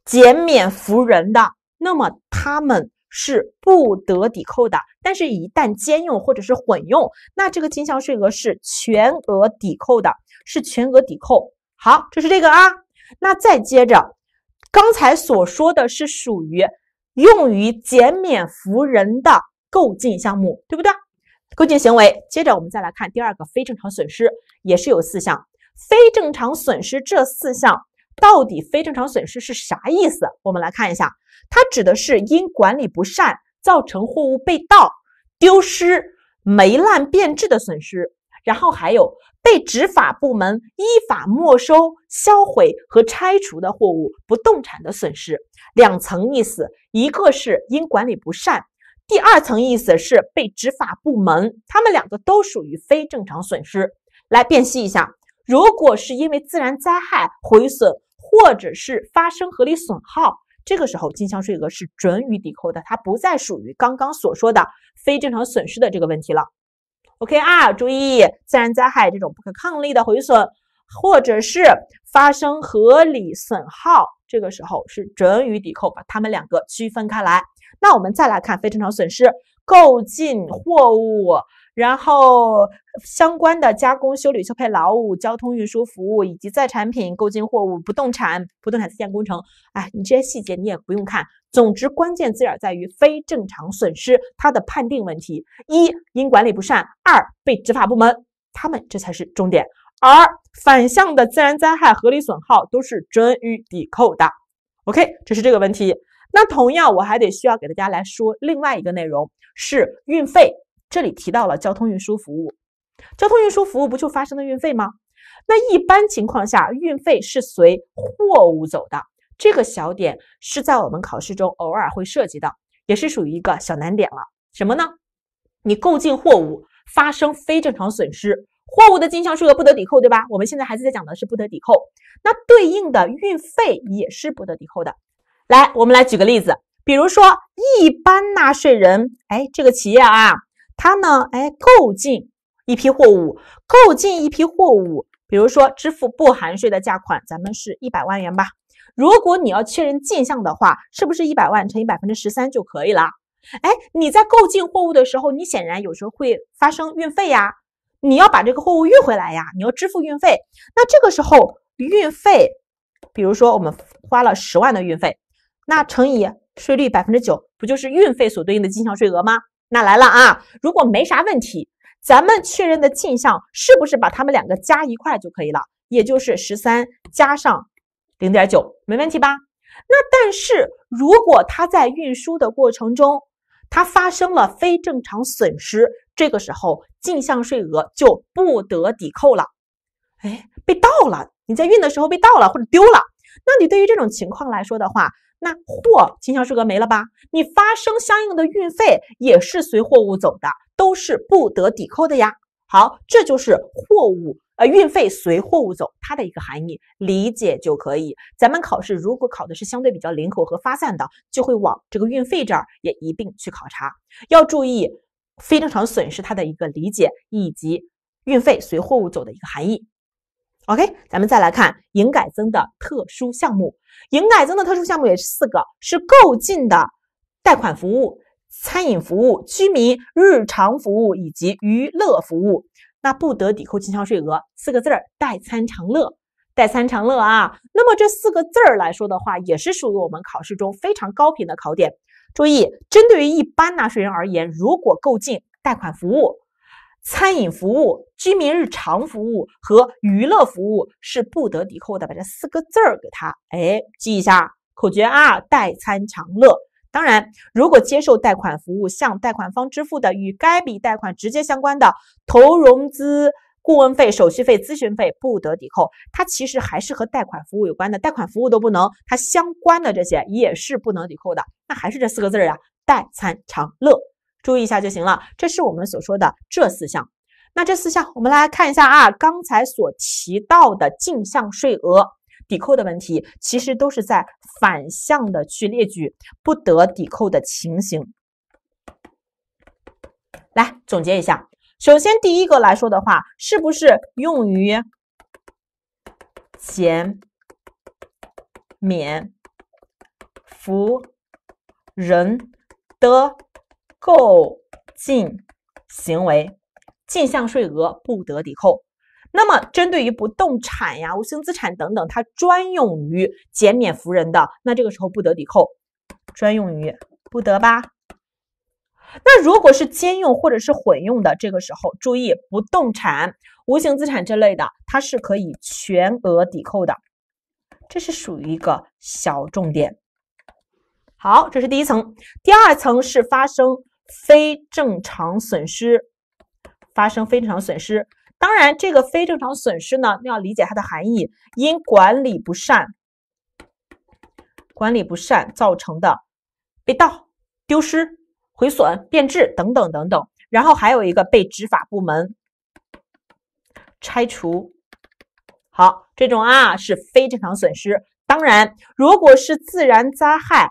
减免扶人的，那么他们是不得抵扣的。但是，一旦兼用或者是混用，那这个进项税额是全额抵扣的，是全额抵扣。好，这是这个啊。那再接着，刚才所说的是属于用于减免扶人的购进项目，对不对？购进行为。接着我们再来看第二个非正常损失，也是有四项。非正常损失这四项到底非正常损失是啥意思？我们来看一下，它指的是因管理不善造成货物被盗、丢失、霉烂变质的损失，然后还有被执法部门依法没收、销毁和拆除的货物、不动产的损失。两层意思，一个是因管理不善，第二层意思是被执法部门，他们两个都属于非正常损失。来辨析一下。如果是因为自然灾害毁损，或者是发生合理损耗，这个时候进项税额是准予抵扣的，它不再属于刚刚所说的非正常损失的这个问题了。OK 啊，注意自然灾害这种不可抗力的毁损，或者是发生合理损耗，这个时候是准予抵扣，把它们两个区分开来。那我们再来看非正常损失，购进货物。然后，相关的加工、修理、修配劳务、交通运输服务，以及在产品、购进货物、不动产、不动产自建工程，哎，你这些细节你也不用看。总之，关键字眼在于非正常损失它的判定问题：一、因管理不善；二、被执法部门，他们这才是重点。而反向的自然灾害合理损耗都是准予抵扣的。OK，这是这个问题。那同样，我还得需要给大家来说另外一个内容，是运费。这里提到了交通运输服务，交通运输服务不就发生了运费吗？那一般情况下，运费是随货物走的。这个小点是在我们考试中偶尔会涉及到，也是属于一个小难点了。什么呢？你购进货物发生非正常损失，货物的进项税额不得抵扣，对吧？我们现在还在讲的是不得抵扣，那对应的运费也是不得抵扣的。来，我们来举个例子，比如说一般纳税人，哎，这个企业啊。他呢？哎，购进一批货物，购进一批货物，比如说支付不含税的价款，咱们是一百万元吧。如果你要确认进项的话，是不是一百万乘以百分之十三就可以了？哎，你在购进货物的时候，你显然有时候会发生运费呀，你要把这个货物运回来呀，你要支付运费。那这个时候运费，比如说我们花了十万的运费，那乘以税率百分之九，不就是运费所对应的进项税额吗？那来了啊！如果没啥问题，咱们确认的进项是不是把它们两个加一块就可以了？也就是十三加上零点九，没问题吧？那但是如果它在运输的过程中，它发生了非正常损失，这个时候进项税额就不得抵扣了。哎，被盗了！你在运的时候被盗了或者丢了，那你对于这种情况来说的话。那货进项税额没了吧？你发生相应的运费也是随货物走的，都是不得抵扣的呀。好，这就是货物呃运费随货物走它的一个含义，理解就可以。咱们考试如果考的是相对比较灵活和发散的，就会往这个运费这儿也一并去考察。要注意非正常损失它的一个理解，以及运费随货物走的一个含义。OK，咱们再来看营改增的特殊项目。营改增的特殊项目也是四个，是购进的贷款服务、餐饮服务、居民日常服务以及娱乐服务。那不得抵扣进项税额，四个字儿：代餐长乐。代餐长乐啊！那么这四个字儿来说的话，也是属于我们考试中非常高频的考点。注意，针对于一般纳税人而言，如果购进贷款服务。餐饮服务、居民日常服务和娱乐服务是不得抵扣的，把这四个字儿给他，哎，记一下口诀啊，代餐常乐。当然，如果接受贷款服务，向贷款方支付的与该笔贷款直接相关的投融资顾问费、手续费、咨询费不得抵扣，它其实还是和贷款服务有关的，贷款服务都不能，它相关的这些也是不能抵扣的。那还是这四个字儿啊，代餐常乐。注意一下就行了，这是我们所说的这四项。那这四项，我们来看一下啊，刚才所提到的进项税额抵扣的问题，其实都是在反向的去列举不得抵扣的情形。来总结一下，首先第一个来说的话，是不是用于减免服人的？购进行为进项税额不得抵扣。那么，针对于不动产呀、无形资产等等，它专用于减免扶人的，那这个时候不得抵扣。专用于不得吧？那如果是兼用或者是混用的，这个时候注意，不动产、无形资产这类的，它是可以全额抵扣的。这是属于一个小重点。好，这是第一层。第二层是发生。非正常损失发生，非正常损失。当然，这个非正常损失呢，要理解它的含义，因管理不善、管理不善造成的被盗、丢失、毁损、变质等等等等。然后还有一个被执法部门拆除。好，这种啊是非正常损失。当然，如果是自然灾害。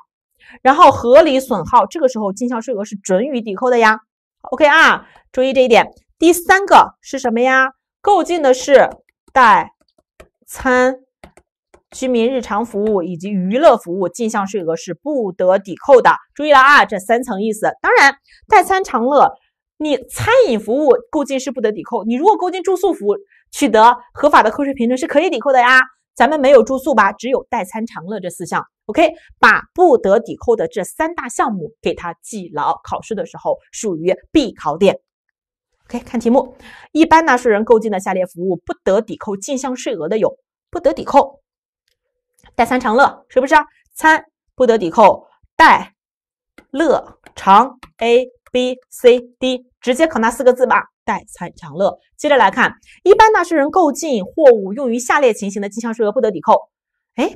然后合理损耗，这个时候进项税额是准予抵扣的呀。OK 啊，注意这一点。第三个是什么呀？购进的是代餐、居民日常服务以及娱乐服务，进项税额是不得抵扣的。注意了啊，这三层意思。当然，代餐长乐，你餐饮服务购进是不得抵扣，你如果购进住宿服务，取得合法的扣税凭证是可以抵扣的呀。咱们没有住宿吧？只有代餐、长乐这四项。OK，把不得抵扣的这三大项目给它记牢，考试的时候属于必考点。OK，看题目，一般纳税人购进的下列服务不得抵扣进项税额的有，不得抵扣代餐、长乐，是不是？餐不得抵扣代乐长 A B C D，直接考那四个字吧。代餐长乐，接着来看，一般纳税人购进货物用于下列情形的进项税额不得抵扣。哎，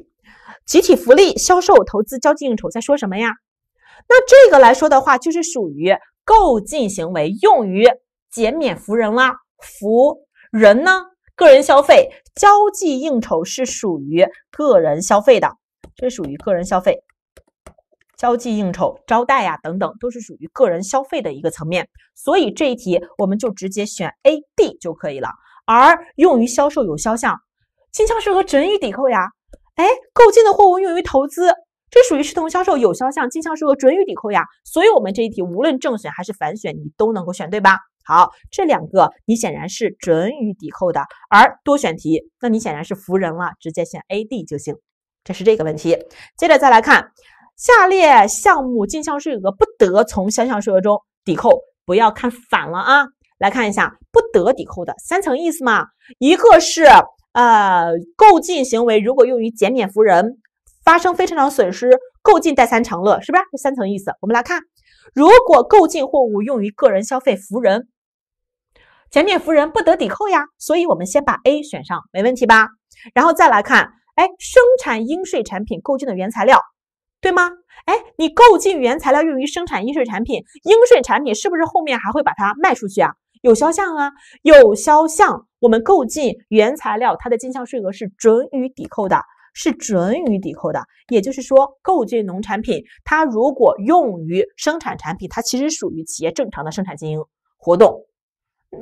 集体福利、销售、投资、交际应酬，在说什么呀？那这个来说的话，就是属于购进行为，用于减免服人啦。服人呢，个人消费、交际应酬是属于个人消费的，这属于个人消费。交际应酬、招待呀等等，都是属于个人消费的一个层面，所以这一题我们就直接选 A、D 就可以了。而用于销售有销项，进项税额准予抵扣呀。哎，购进的货物用于投资，这属于视同销售有销项，进项税额准予抵扣呀。所以，我们这一题无论正选还是反选，你都能够选，对吧？好，这两个你显然是准予抵扣的，而多选题，那你显然是服人了，直接选 A、D 就行。这是这个问题。接着再来看。下列项目进项税额不得从销项税额中抵扣，不要看反了啊！来看一下不得抵扣的三层意思嘛，一个是呃购进行为如果用于减免扶人发生非常损失购进代三长乐是不是这三层意思？我们来看，如果购进货物用于个人消费，扶人减免服人不得抵扣呀，所以我们先把 A 选上没问题吧？然后再来看，哎，生产应税产品购进的原材料。对吗？哎，你购进原材料用于生产应税产品，应税产品是不是后面还会把它卖出去啊？有销项啊，有销项。我们购进原材料，它的进项税额是准予抵扣的，是准予抵扣的。也就是说，购进农产品，它如果用于生产产品，它其实属于企业正常的生产经营活动，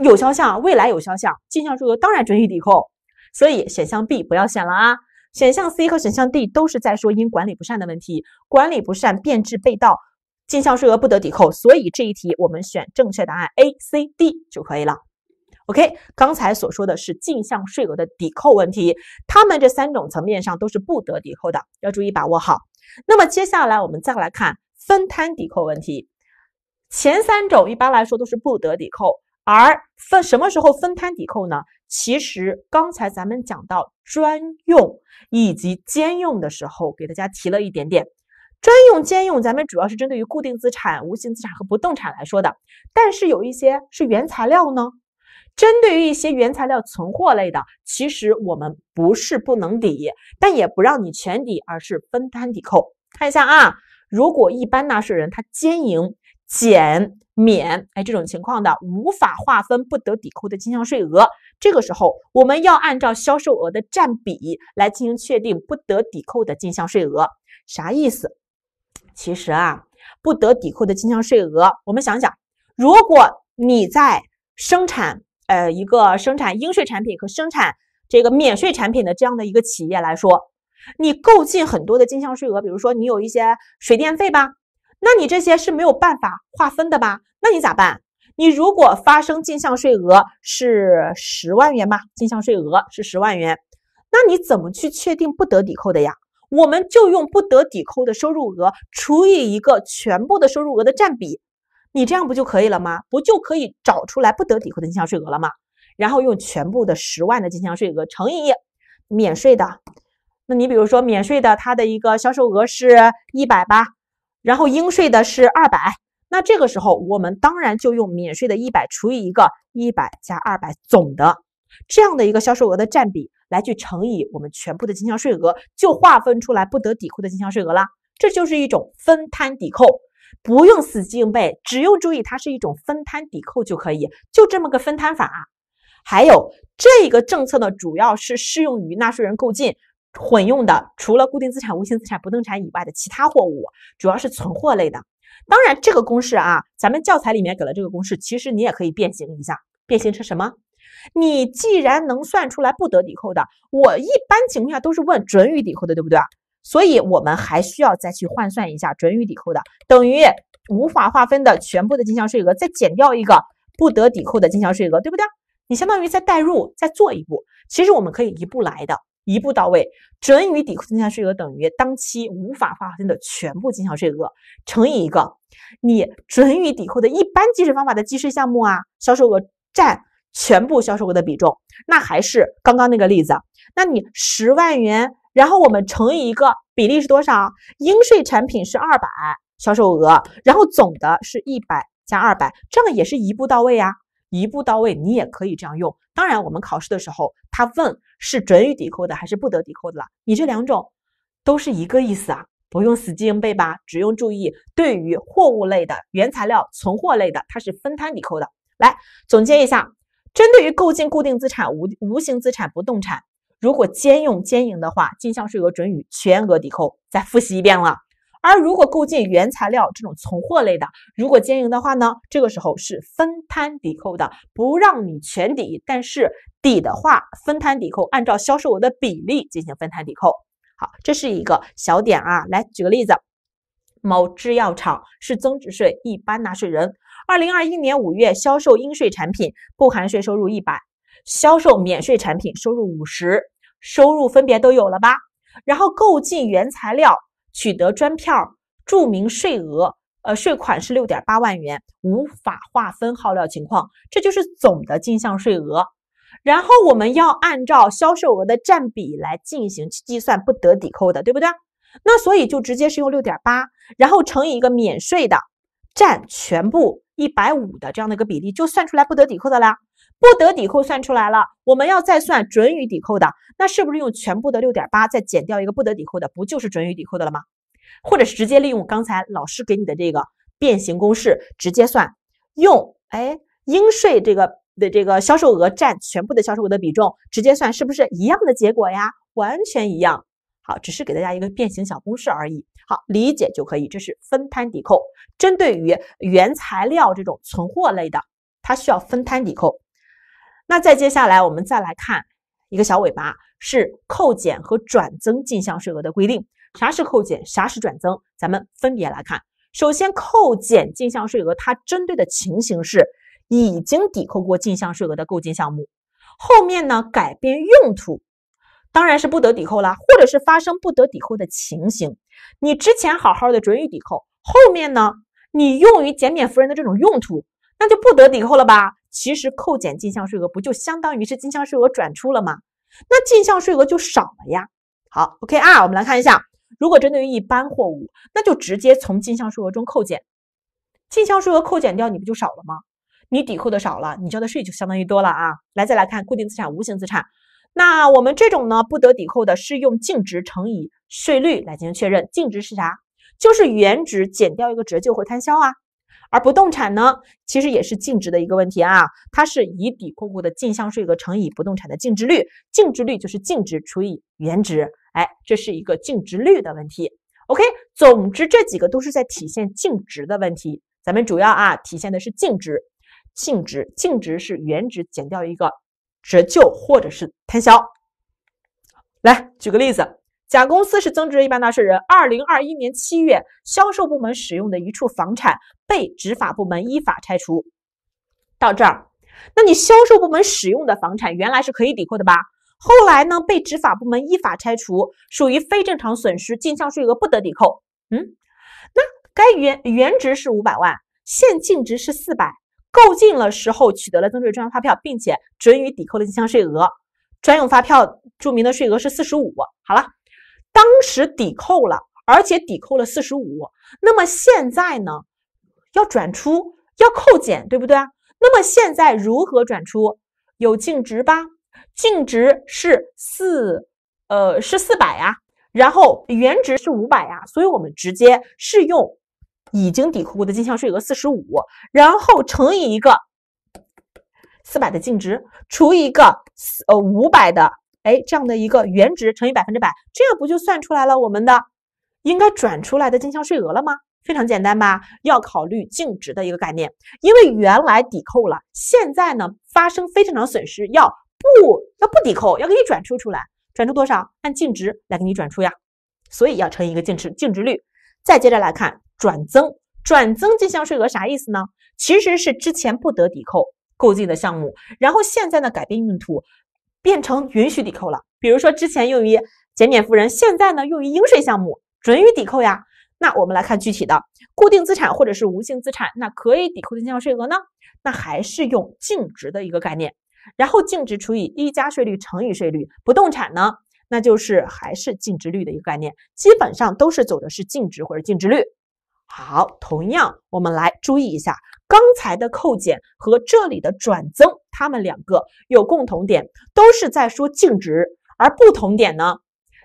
有销项，未来有销项，进项税额当然准予抵扣。所以选项 B 不要选了啊。选项 C 和选项 D 都是在说因管理不善的问题，管理不善变质被盗，进项税额不得抵扣。所以这一题我们选正确答案 A、C、D 就可以了。OK，刚才所说的是进项税额的抵扣问题，他们这三种层面上都是不得抵扣的，要注意把握好。那么接下来我们再来看分摊抵扣问题，前三种一般来说都是不得抵扣。而分什么时候分摊抵扣呢？其实刚才咱们讲到专用以及兼用的时候，给大家提了一点点。专用兼用，咱们主要是针对于固定资产、无形资产和不动产来说的。但是有一些是原材料呢，针对于一些原材料存货类的，其实我们不是不能抵，但也不让你全抵，而是分摊抵扣。看一下啊，如果一般纳税人他兼营。减免哎，这种情况的无法划分不得抵扣的进项税额，这个时候我们要按照销售额的占比来进行确定不得抵扣的进项税额，啥意思？其实啊，不得抵扣的进项税额，我们想想，如果你在生产呃一个生产应税产品和生产这个免税产品的这样的一个企业来说，你购进很多的进项税额，比如说你有一些水电费吧。那你这些是没有办法划分的吧？那你咋办？你如果发生进项税额是十万元吧，进项税额是十万元，那你怎么去确定不得抵扣的呀？我们就用不得抵扣的收入额除以一个全部的收入额的占比，你这样不就可以了吗？不就可以找出来不得抵扣的进项税额了吗？然后用全部的十万的进项税额乘以免税的，那你比如说免税的它的一个销售额是一百吧。然后应税的是二百，那这个时候我们当然就用免税的一百除以一个一百加二百总的这样的一个销售额的占比来去乘以我们全部的进项税额，就划分出来不得抵扣的进项税额啦。这就是一种分摊抵扣，不用死记硬背，只用注意它是一种分摊抵扣就可以，就这么个分摊法。还有这个政策呢，主要是适用于纳税人购进。混用的，除了固定资产、无形资产、不动产以外的其他货物，主要是存货类的。当然，这个公式啊，咱们教材里面给了这个公式，其实你也可以变形一下，变形成什么？你既然能算出来不得抵扣的，我一般情况下都是问准予抵扣的，对不对？所以我们还需要再去换算一下准予抵扣的，等于无法划分的全部的进项税额，再减掉一个不得抵扣的进项税额，对不对？你相当于再代入再做一步，其实我们可以一步来的。一步到位，准予抵扣进项税额等于当期无法发生的全部进项税额乘以一个你准予抵扣的一般计税方法的计税项目啊，销售额占全部销售额的比重。那还是刚刚那个例子，那你十万元，然后我们乘以一个比例是多少？应税产品是二百销售额，然后总的是一百加二百，这样也是一步到位呀。一步到位，你也可以这样用。当然，我们考试的时候，他问是准予抵扣的还是不得抵扣的了。你这两种都是一个意思啊，不用死记硬背吧，只用注意，对于货物类的、原材料、存货类的，它是分摊抵扣的。来总结一下，针对于购进固定资产、无无形资产、不动产，如果兼用兼营的话，进项税额准予全额抵扣。再复习一遍了。而如果购进原材料这种存货类的，如果经营的话呢，这个时候是分摊抵扣的，不让你全抵，但是抵的话，分摊抵扣按照销售额的比例进行分摊抵扣。好，这是一个小点啊。来举个例子，某制药厂是增值税一般纳税人，二零二一年五月销售应税产品不含税收入一百，销售免税产品收入五十，收入分别都有了吧？然后购进原材料。取得专票，注明税额，呃，税款是六点八万元，无法划分耗料情况，这就是总的进项税额。然后我们要按照销售额的占比来进行计算不得抵扣的，对不对？那所以就直接是用六点八，然后乘以一个免税的占全部一百五的这样的一个比例，就算出来不得抵扣的啦。不得抵扣算出来了，我们要再算准予抵扣的，那是不是用全部的六点八再减掉一个不得抵扣的，不就是准予抵扣的了吗？或者直接利用刚才老师给你的这个变形公式直接算，用哎应税这个的这个销售额占全部的销售额的比重直接算，是不是一样的结果呀？完全一样。好，只是给大家一个变形小公式而已。好，理解就可以。这是分摊抵扣，针对于原材料这种存货类的，它需要分摊抵扣。那再接下来，我们再来看一个小尾巴，是扣减和转增进项税额的规定。啥是扣减，啥是转增？咱们分别来看。首先，扣减进项税额，它针对的情形是已经抵扣过进项税额的购进项目。后面呢，改变用途，当然是不得抵扣了。或者是发生不得抵扣的情形，你之前好好的准予抵扣，后面呢，你用于减免夫人的这种用途，那就不得抵扣了吧？其实扣减进项税额不就相当于是进项税额转出了吗？那进项税额就少了呀。好，OK 啊，我们来看一下，如果针对于一般货物，那就直接从进项税额中扣减，进项税额扣减掉，你不就少了吗？你抵扣的少了，你交的税就相当于多了啊。来，再来看固定资产、无形资产，那我们这种呢，不得抵扣的是用净值乘以税率来进行确认，净值是啥？就是原值减掉一个折旧或摊销啊。而不动产呢，其实也是净值的一个问题啊，它是以抵扣过的进项税额乘以不动产的净值率，净值率就是净值除以原值，哎，这是一个净值率的问题。OK，总之这几个都是在体现净值的问题，咱们主要啊体现的是净值，净值净值是原值减掉一个折旧或者是摊销。来，举个例子。甲公司是增值税一般纳税人。二零二一年七月，销售部门使用的一处房产被执法部门依法拆除。到这儿，那你销售部门使用的房产原来是可以抵扣的吧？后来呢，被执法部门依法拆除，属于非正常损失，进项税额不得抵扣。嗯，那该原原值是五百万，现净值是四百。购进了时候取得了增值税专用发票，并且准予抵扣的进项税额，专用发票注明的税额是四十五。好了。当时抵扣了，而且抵扣了四十五。那么现在呢，要转出，要扣减，对不对？那么现在如何转出？有净值吧？净值是四，呃，是四百呀。然后原值是五百呀。所以，我们直接是用已经抵扣过的进项税额四十五，然后乘以一个四百的净值，除以一个呃五百的。哎，这样的一个原值乘以百分之百，这样不就算出来了我们的应该转出来的进项税额了吗？非常简单吧？要考虑净值的一个概念，因为原来抵扣了，现在呢发生非正常损失，要不要不抵扣，要给你转出出来，转出多少？按净值来给你转出呀。所以要乘以一个净值净值率。再接着来看转增，转增进项税额啥意思呢？其实是之前不得抵扣购进的项目，然后现在呢改变用途。变成允许抵扣了，比如说之前用于减免夫人，现在呢用于应税项目，准予抵扣呀。那我们来看具体的固定资产或者是无形资产，那可以抵扣的进项税额呢？那还是用净值的一个概念，然后净值除以一加税率乘以税率。不动产呢，那就是还是净值率的一个概念，基本上都是走的是净值或者净值率。好，同样，我们来注意一下刚才的扣减和这里的转增，它们两个有共同点，都是在说净值，而不同点呢，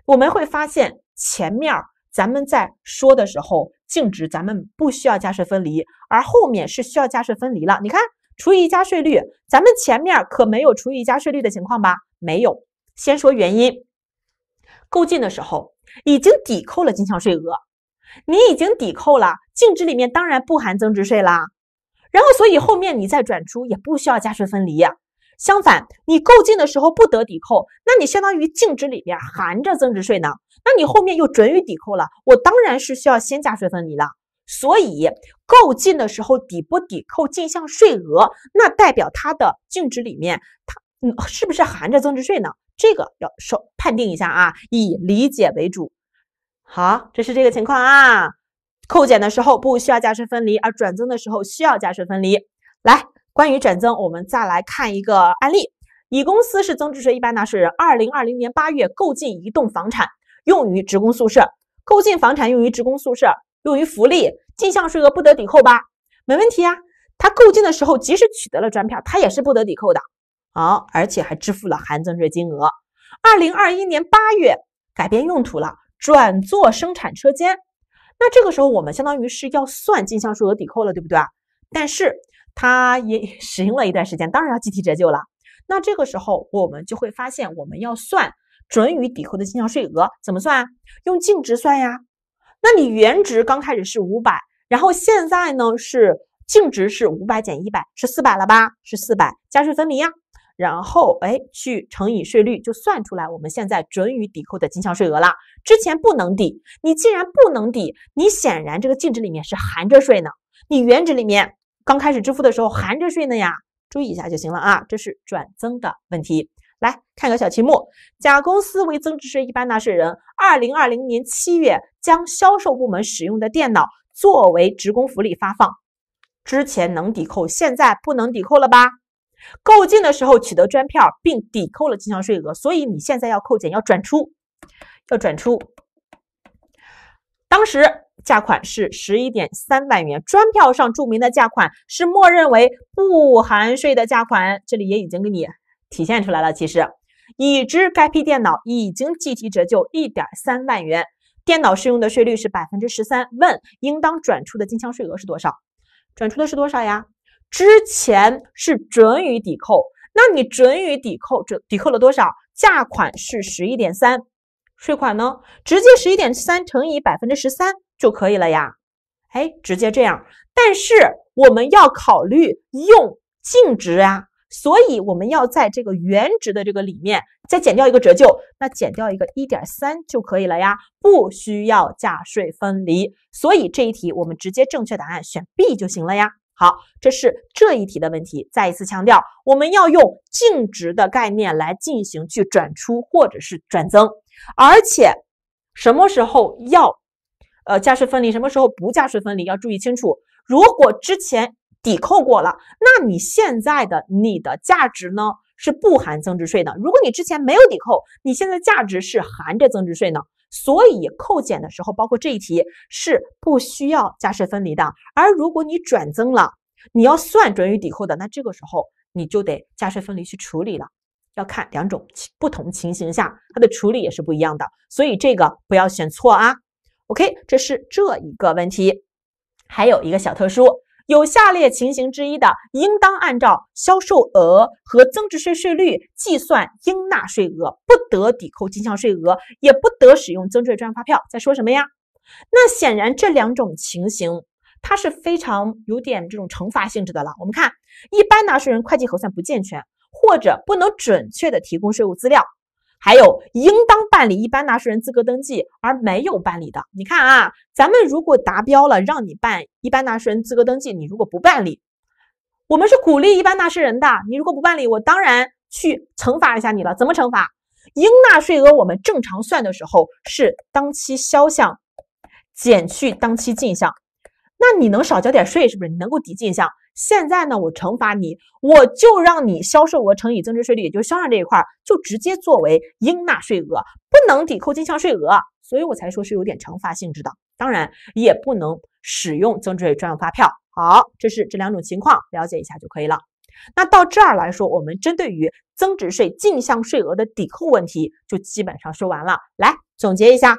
我们会发现前面咱们在说的时候，净值咱们不需要加税分离，而后面是需要加税分离了。你看，除以加税率，咱们前面可没有除以加税率的情况吧？没有。先说原因，购进的时候已经抵扣了进项税额。你已经抵扣了，净值里面当然不含增值税啦。然后，所以后面你再转出也不需要加税分离。相反，你购进的时候不得抵扣，那你相当于净值里边含着增值税呢。那你后面又准予抵扣了，我当然是需要先加税分离了。所以，购进的时候抵不抵扣进项税额，那代表它的净值里面它嗯是不是含着增值税呢？这个要受判定一下啊，以理解为主。好，这是这个情况啊。扣减的时候不需要价税分离，而转增的时候需要价税分离。来，关于转增，我们再来看一个案例。乙公司是增值税一般纳税人，二零二零年八月购进一栋房产，用于职工宿舍。购进房产用于职工宿舍，用于福利，进项税额不得抵扣吧？没问题呀。他购进的时候即使取得了专票，他也是不得抵扣的好，而且还支付了含增值税金额。二零二一年八月改变用途了。转做生产车间，那这个时候我们相当于是要算进项税额抵扣了，对不对？啊？但是它也使用 [LAUGHS] 了一段时间，当然要计提折旧了。那这个时候我们就会发现，我们要算准予抵扣的进项税额怎么算？用净值算呀？那你原值刚开始是五百，然后现在呢是净值是五百减一百是四百了吧？是四百，加税分离呀。然后哎，去乘以税率，就算出来我们现在准予抵扣的进项税额了。之前不能抵，你既然不能抵，你显然这个净值里面是含着税呢。你原值里面刚开始支付的时候含着税呢呀，注意一下就行了啊。这是转增的问题。来看个小题目：甲公司为增值税一般纳税人，二零二零年七月将销售部门使用的电脑作为职工福利发放，之前能抵扣，现在不能抵扣了吧？购进的时候取得专票，并抵扣了进项税额，所以你现在要扣减，要转出，要转出。当时价款是十一点三万元，专票上注明的价款是默认为不含税的价款，这里也已经给你体现出来了。其实已知该批电脑已经计提折旧一点三万元，电脑适用的税率是百分之十三。问应当转出的进项税额是多少？转出的是多少呀？之前是准予抵扣，那你准予抵扣，准抵扣了多少？价款是十一点三，税款呢？直接十一点三乘以百分之十三就可以了呀。哎，直接这样。但是我们要考虑用净值呀，所以我们要在这个原值的这个里面再减掉一个折旧，那减掉一个一点三就可以了呀，不需要价税分离。所以这一题我们直接正确答案选 B 就行了呀。好，这是这一题的问题。再一次强调，我们要用净值的概念来进行去转出或者是转增，而且什么时候要呃价税分离，什么时候不价税分离，要注意清楚。如果之前抵扣过了，那你现在的你的价值呢是不含增值税的；如果你之前没有抵扣，你现在价值是含着增值税呢。所以扣减的时候，包括这一题是不需要加税分离的。而如果你转增了，你要算准予抵扣的，那这个时候你就得加税分离去处理了。要看两种不同情形下它的处理也是不一样的，所以这个不要选错啊。OK，这是这一个问题，还有一个小特殊。有下列情形之一的，应当按照销售额和增值税税率计算应纳税额，不得抵扣进项税额，也不得使用增值税专用发票。在说什么呀？那显然这两种情形，它是非常有点这种惩罚性质的了。我们看，一般纳税人会计核算不健全，或者不能准确的提供税务资料。还有应当办理一般纳税人资格登记而没有办理的，你看啊，咱们如果达标了，让你办一般纳税人资格登记，你如果不办理，我们是鼓励一般纳税人的。你如果不办理，我当然去惩罚一下你了。怎么惩罚？应纳税额我们正常算的时候是当期销项减去当期进项，那你能少交点税是不是？你能够抵进项？现在呢，我惩罚你，我就让你销售额乘以增值税率，也就是销量这一块就直接作为应纳税额，不能抵扣进项税额，所以我才说是有点惩罚性质的。当然，也不能使用增值税专用发票。好，这是这两种情况，了解一下就可以了。那到这儿来说，我们针对于增值税进项税额的抵扣问题就基本上说完了。来总结一下，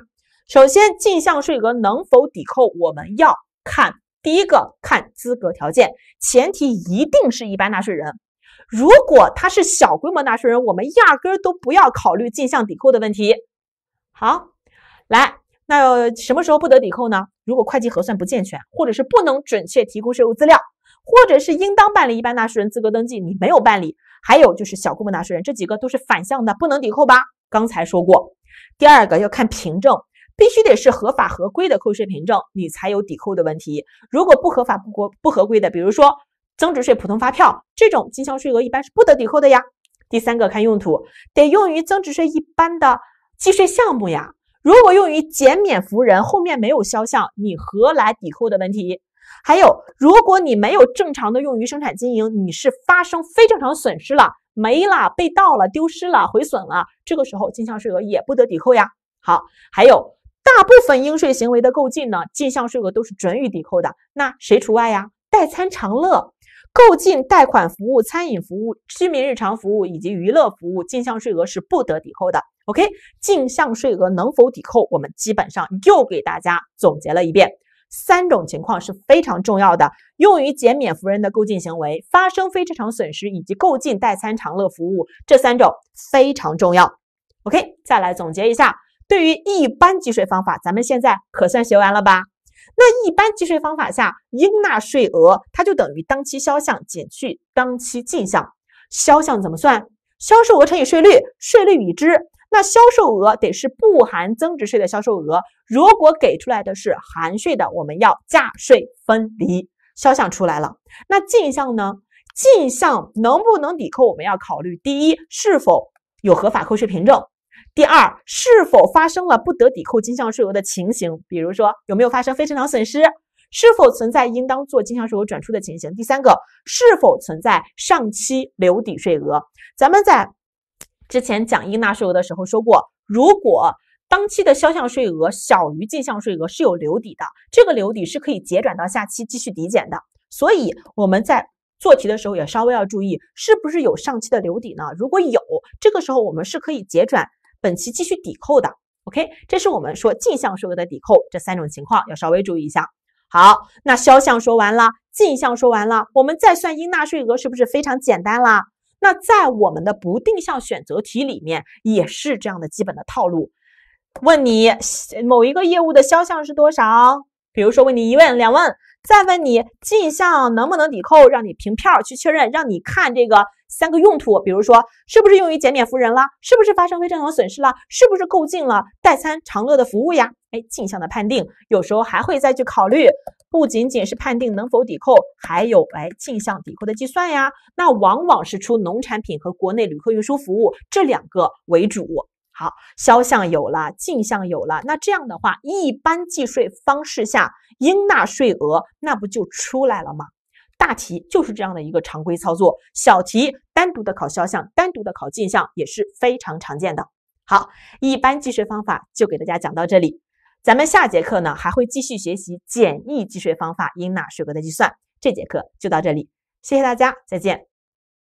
首先进项税额能否抵扣，我们要看。第一个看资格条件，前提一定是一般纳税人。如果他是小规模纳税人，我们压根儿都不要考虑进项抵扣的问题。好，来，那什么时候不得抵扣呢？如果会计核算不健全，或者是不能准确提供税务资料，或者是应当办理一般纳税人资格登记你没有办理，还有就是小规模纳税人这几个都是反向的，不能抵扣吧？刚才说过。第二个要看凭证。必须得是合法合规的扣税凭证，你才有抵扣的问题。如果不合法不合不合规的，比如说增值税普通发票，这种进项税额一般是不得抵扣的呀。第三个，看用途，得用于增值税一般的计税项目呀。如果用于减免福人，后面没有销项，你何来抵扣的问题？还有，如果你没有正常的用于生产经营，你是发生非正常损失了，没了、被盗了、丢失了、毁损了，这个时候进项税额也不得抵扣呀。好，还有。大部分应税行为的购进呢，进项税额都是准予抵扣的。那谁除外呀？代餐长乐购进贷款服务、餐饮服务、居民日常服务以及娱乐服务，进项税额是不得抵扣的。OK，进项税额能否抵扣，我们基本上又给大家总结了一遍。三种情况是非常重要的：用于减免夫人的购进行为、发生非正常损失以及购进代餐长乐服务，这三种非常重要。OK，再来总结一下。对于一般计税方法，咱们现在可算学完了吧？那一般计税方法下，应纳税额它就等于当期销项减去当期进项。销项怎么算？销售额乘以税率，税率已知，那销售额得是不含增值税的销售额。如果给出来的是含税的，我们要价税分离，销项出来了。那进项呢？进项能不能抵扣？我们要考虑，第一，是否有合法扣税凭证。第二，是否发生了不得抵扣进项税额的情形，比如说有没有发生非正常损失，是否存在应当做进项税额转出的情形？第三个，是否存在上期留抵税额？咱们在之前讲应纳税额的时候说过，如果当期的销项税额小于进项税额，是有留抵的，这个留抵是可以结转到下期继续抵减的。所以我们在做题的时候也稍微要注意，是不是有上期的留底呢？如果有，这个时候我们是可以结转。本期继续抵扣的，OK，这是我们说进项税额的抵扣，这三种情况要稍微注意一下。好，那销项说完了，进项说完了，我们再算应纳税额，是不是非常简单啦？那在我们的不定向选择题里面也是这样的基本的套路，问你某一个业务的销项是多少，比如说问你一问、两问，再问你进项能不能抵扣，让你凭票去确认，让你看这个。三个用途，比如说是不是用于减免扶人了，是不是发生非正常损失了，是不是购进了代餐长乐的服务呀？哎，进项的判定，有时候还会再去考虑，不仅仅是判定能否抵扣，还有哎进项抵扣的计算呀。那往往是出农产品和国内旅客运输服务这两个为主。好，销项有了，进项有了，那这样的话，一般计税方式下应纳税额那不就出来了吗？大题就是这样的一个常规操作，小题单独的考肖像，单独的考镜像也是非常常见的。好，一般计税方法就给大家讲到这里，咱们下节课呢还会继续学习简易计税方法应纳税额的计算。这节课就到这里，谢谢大家，再见。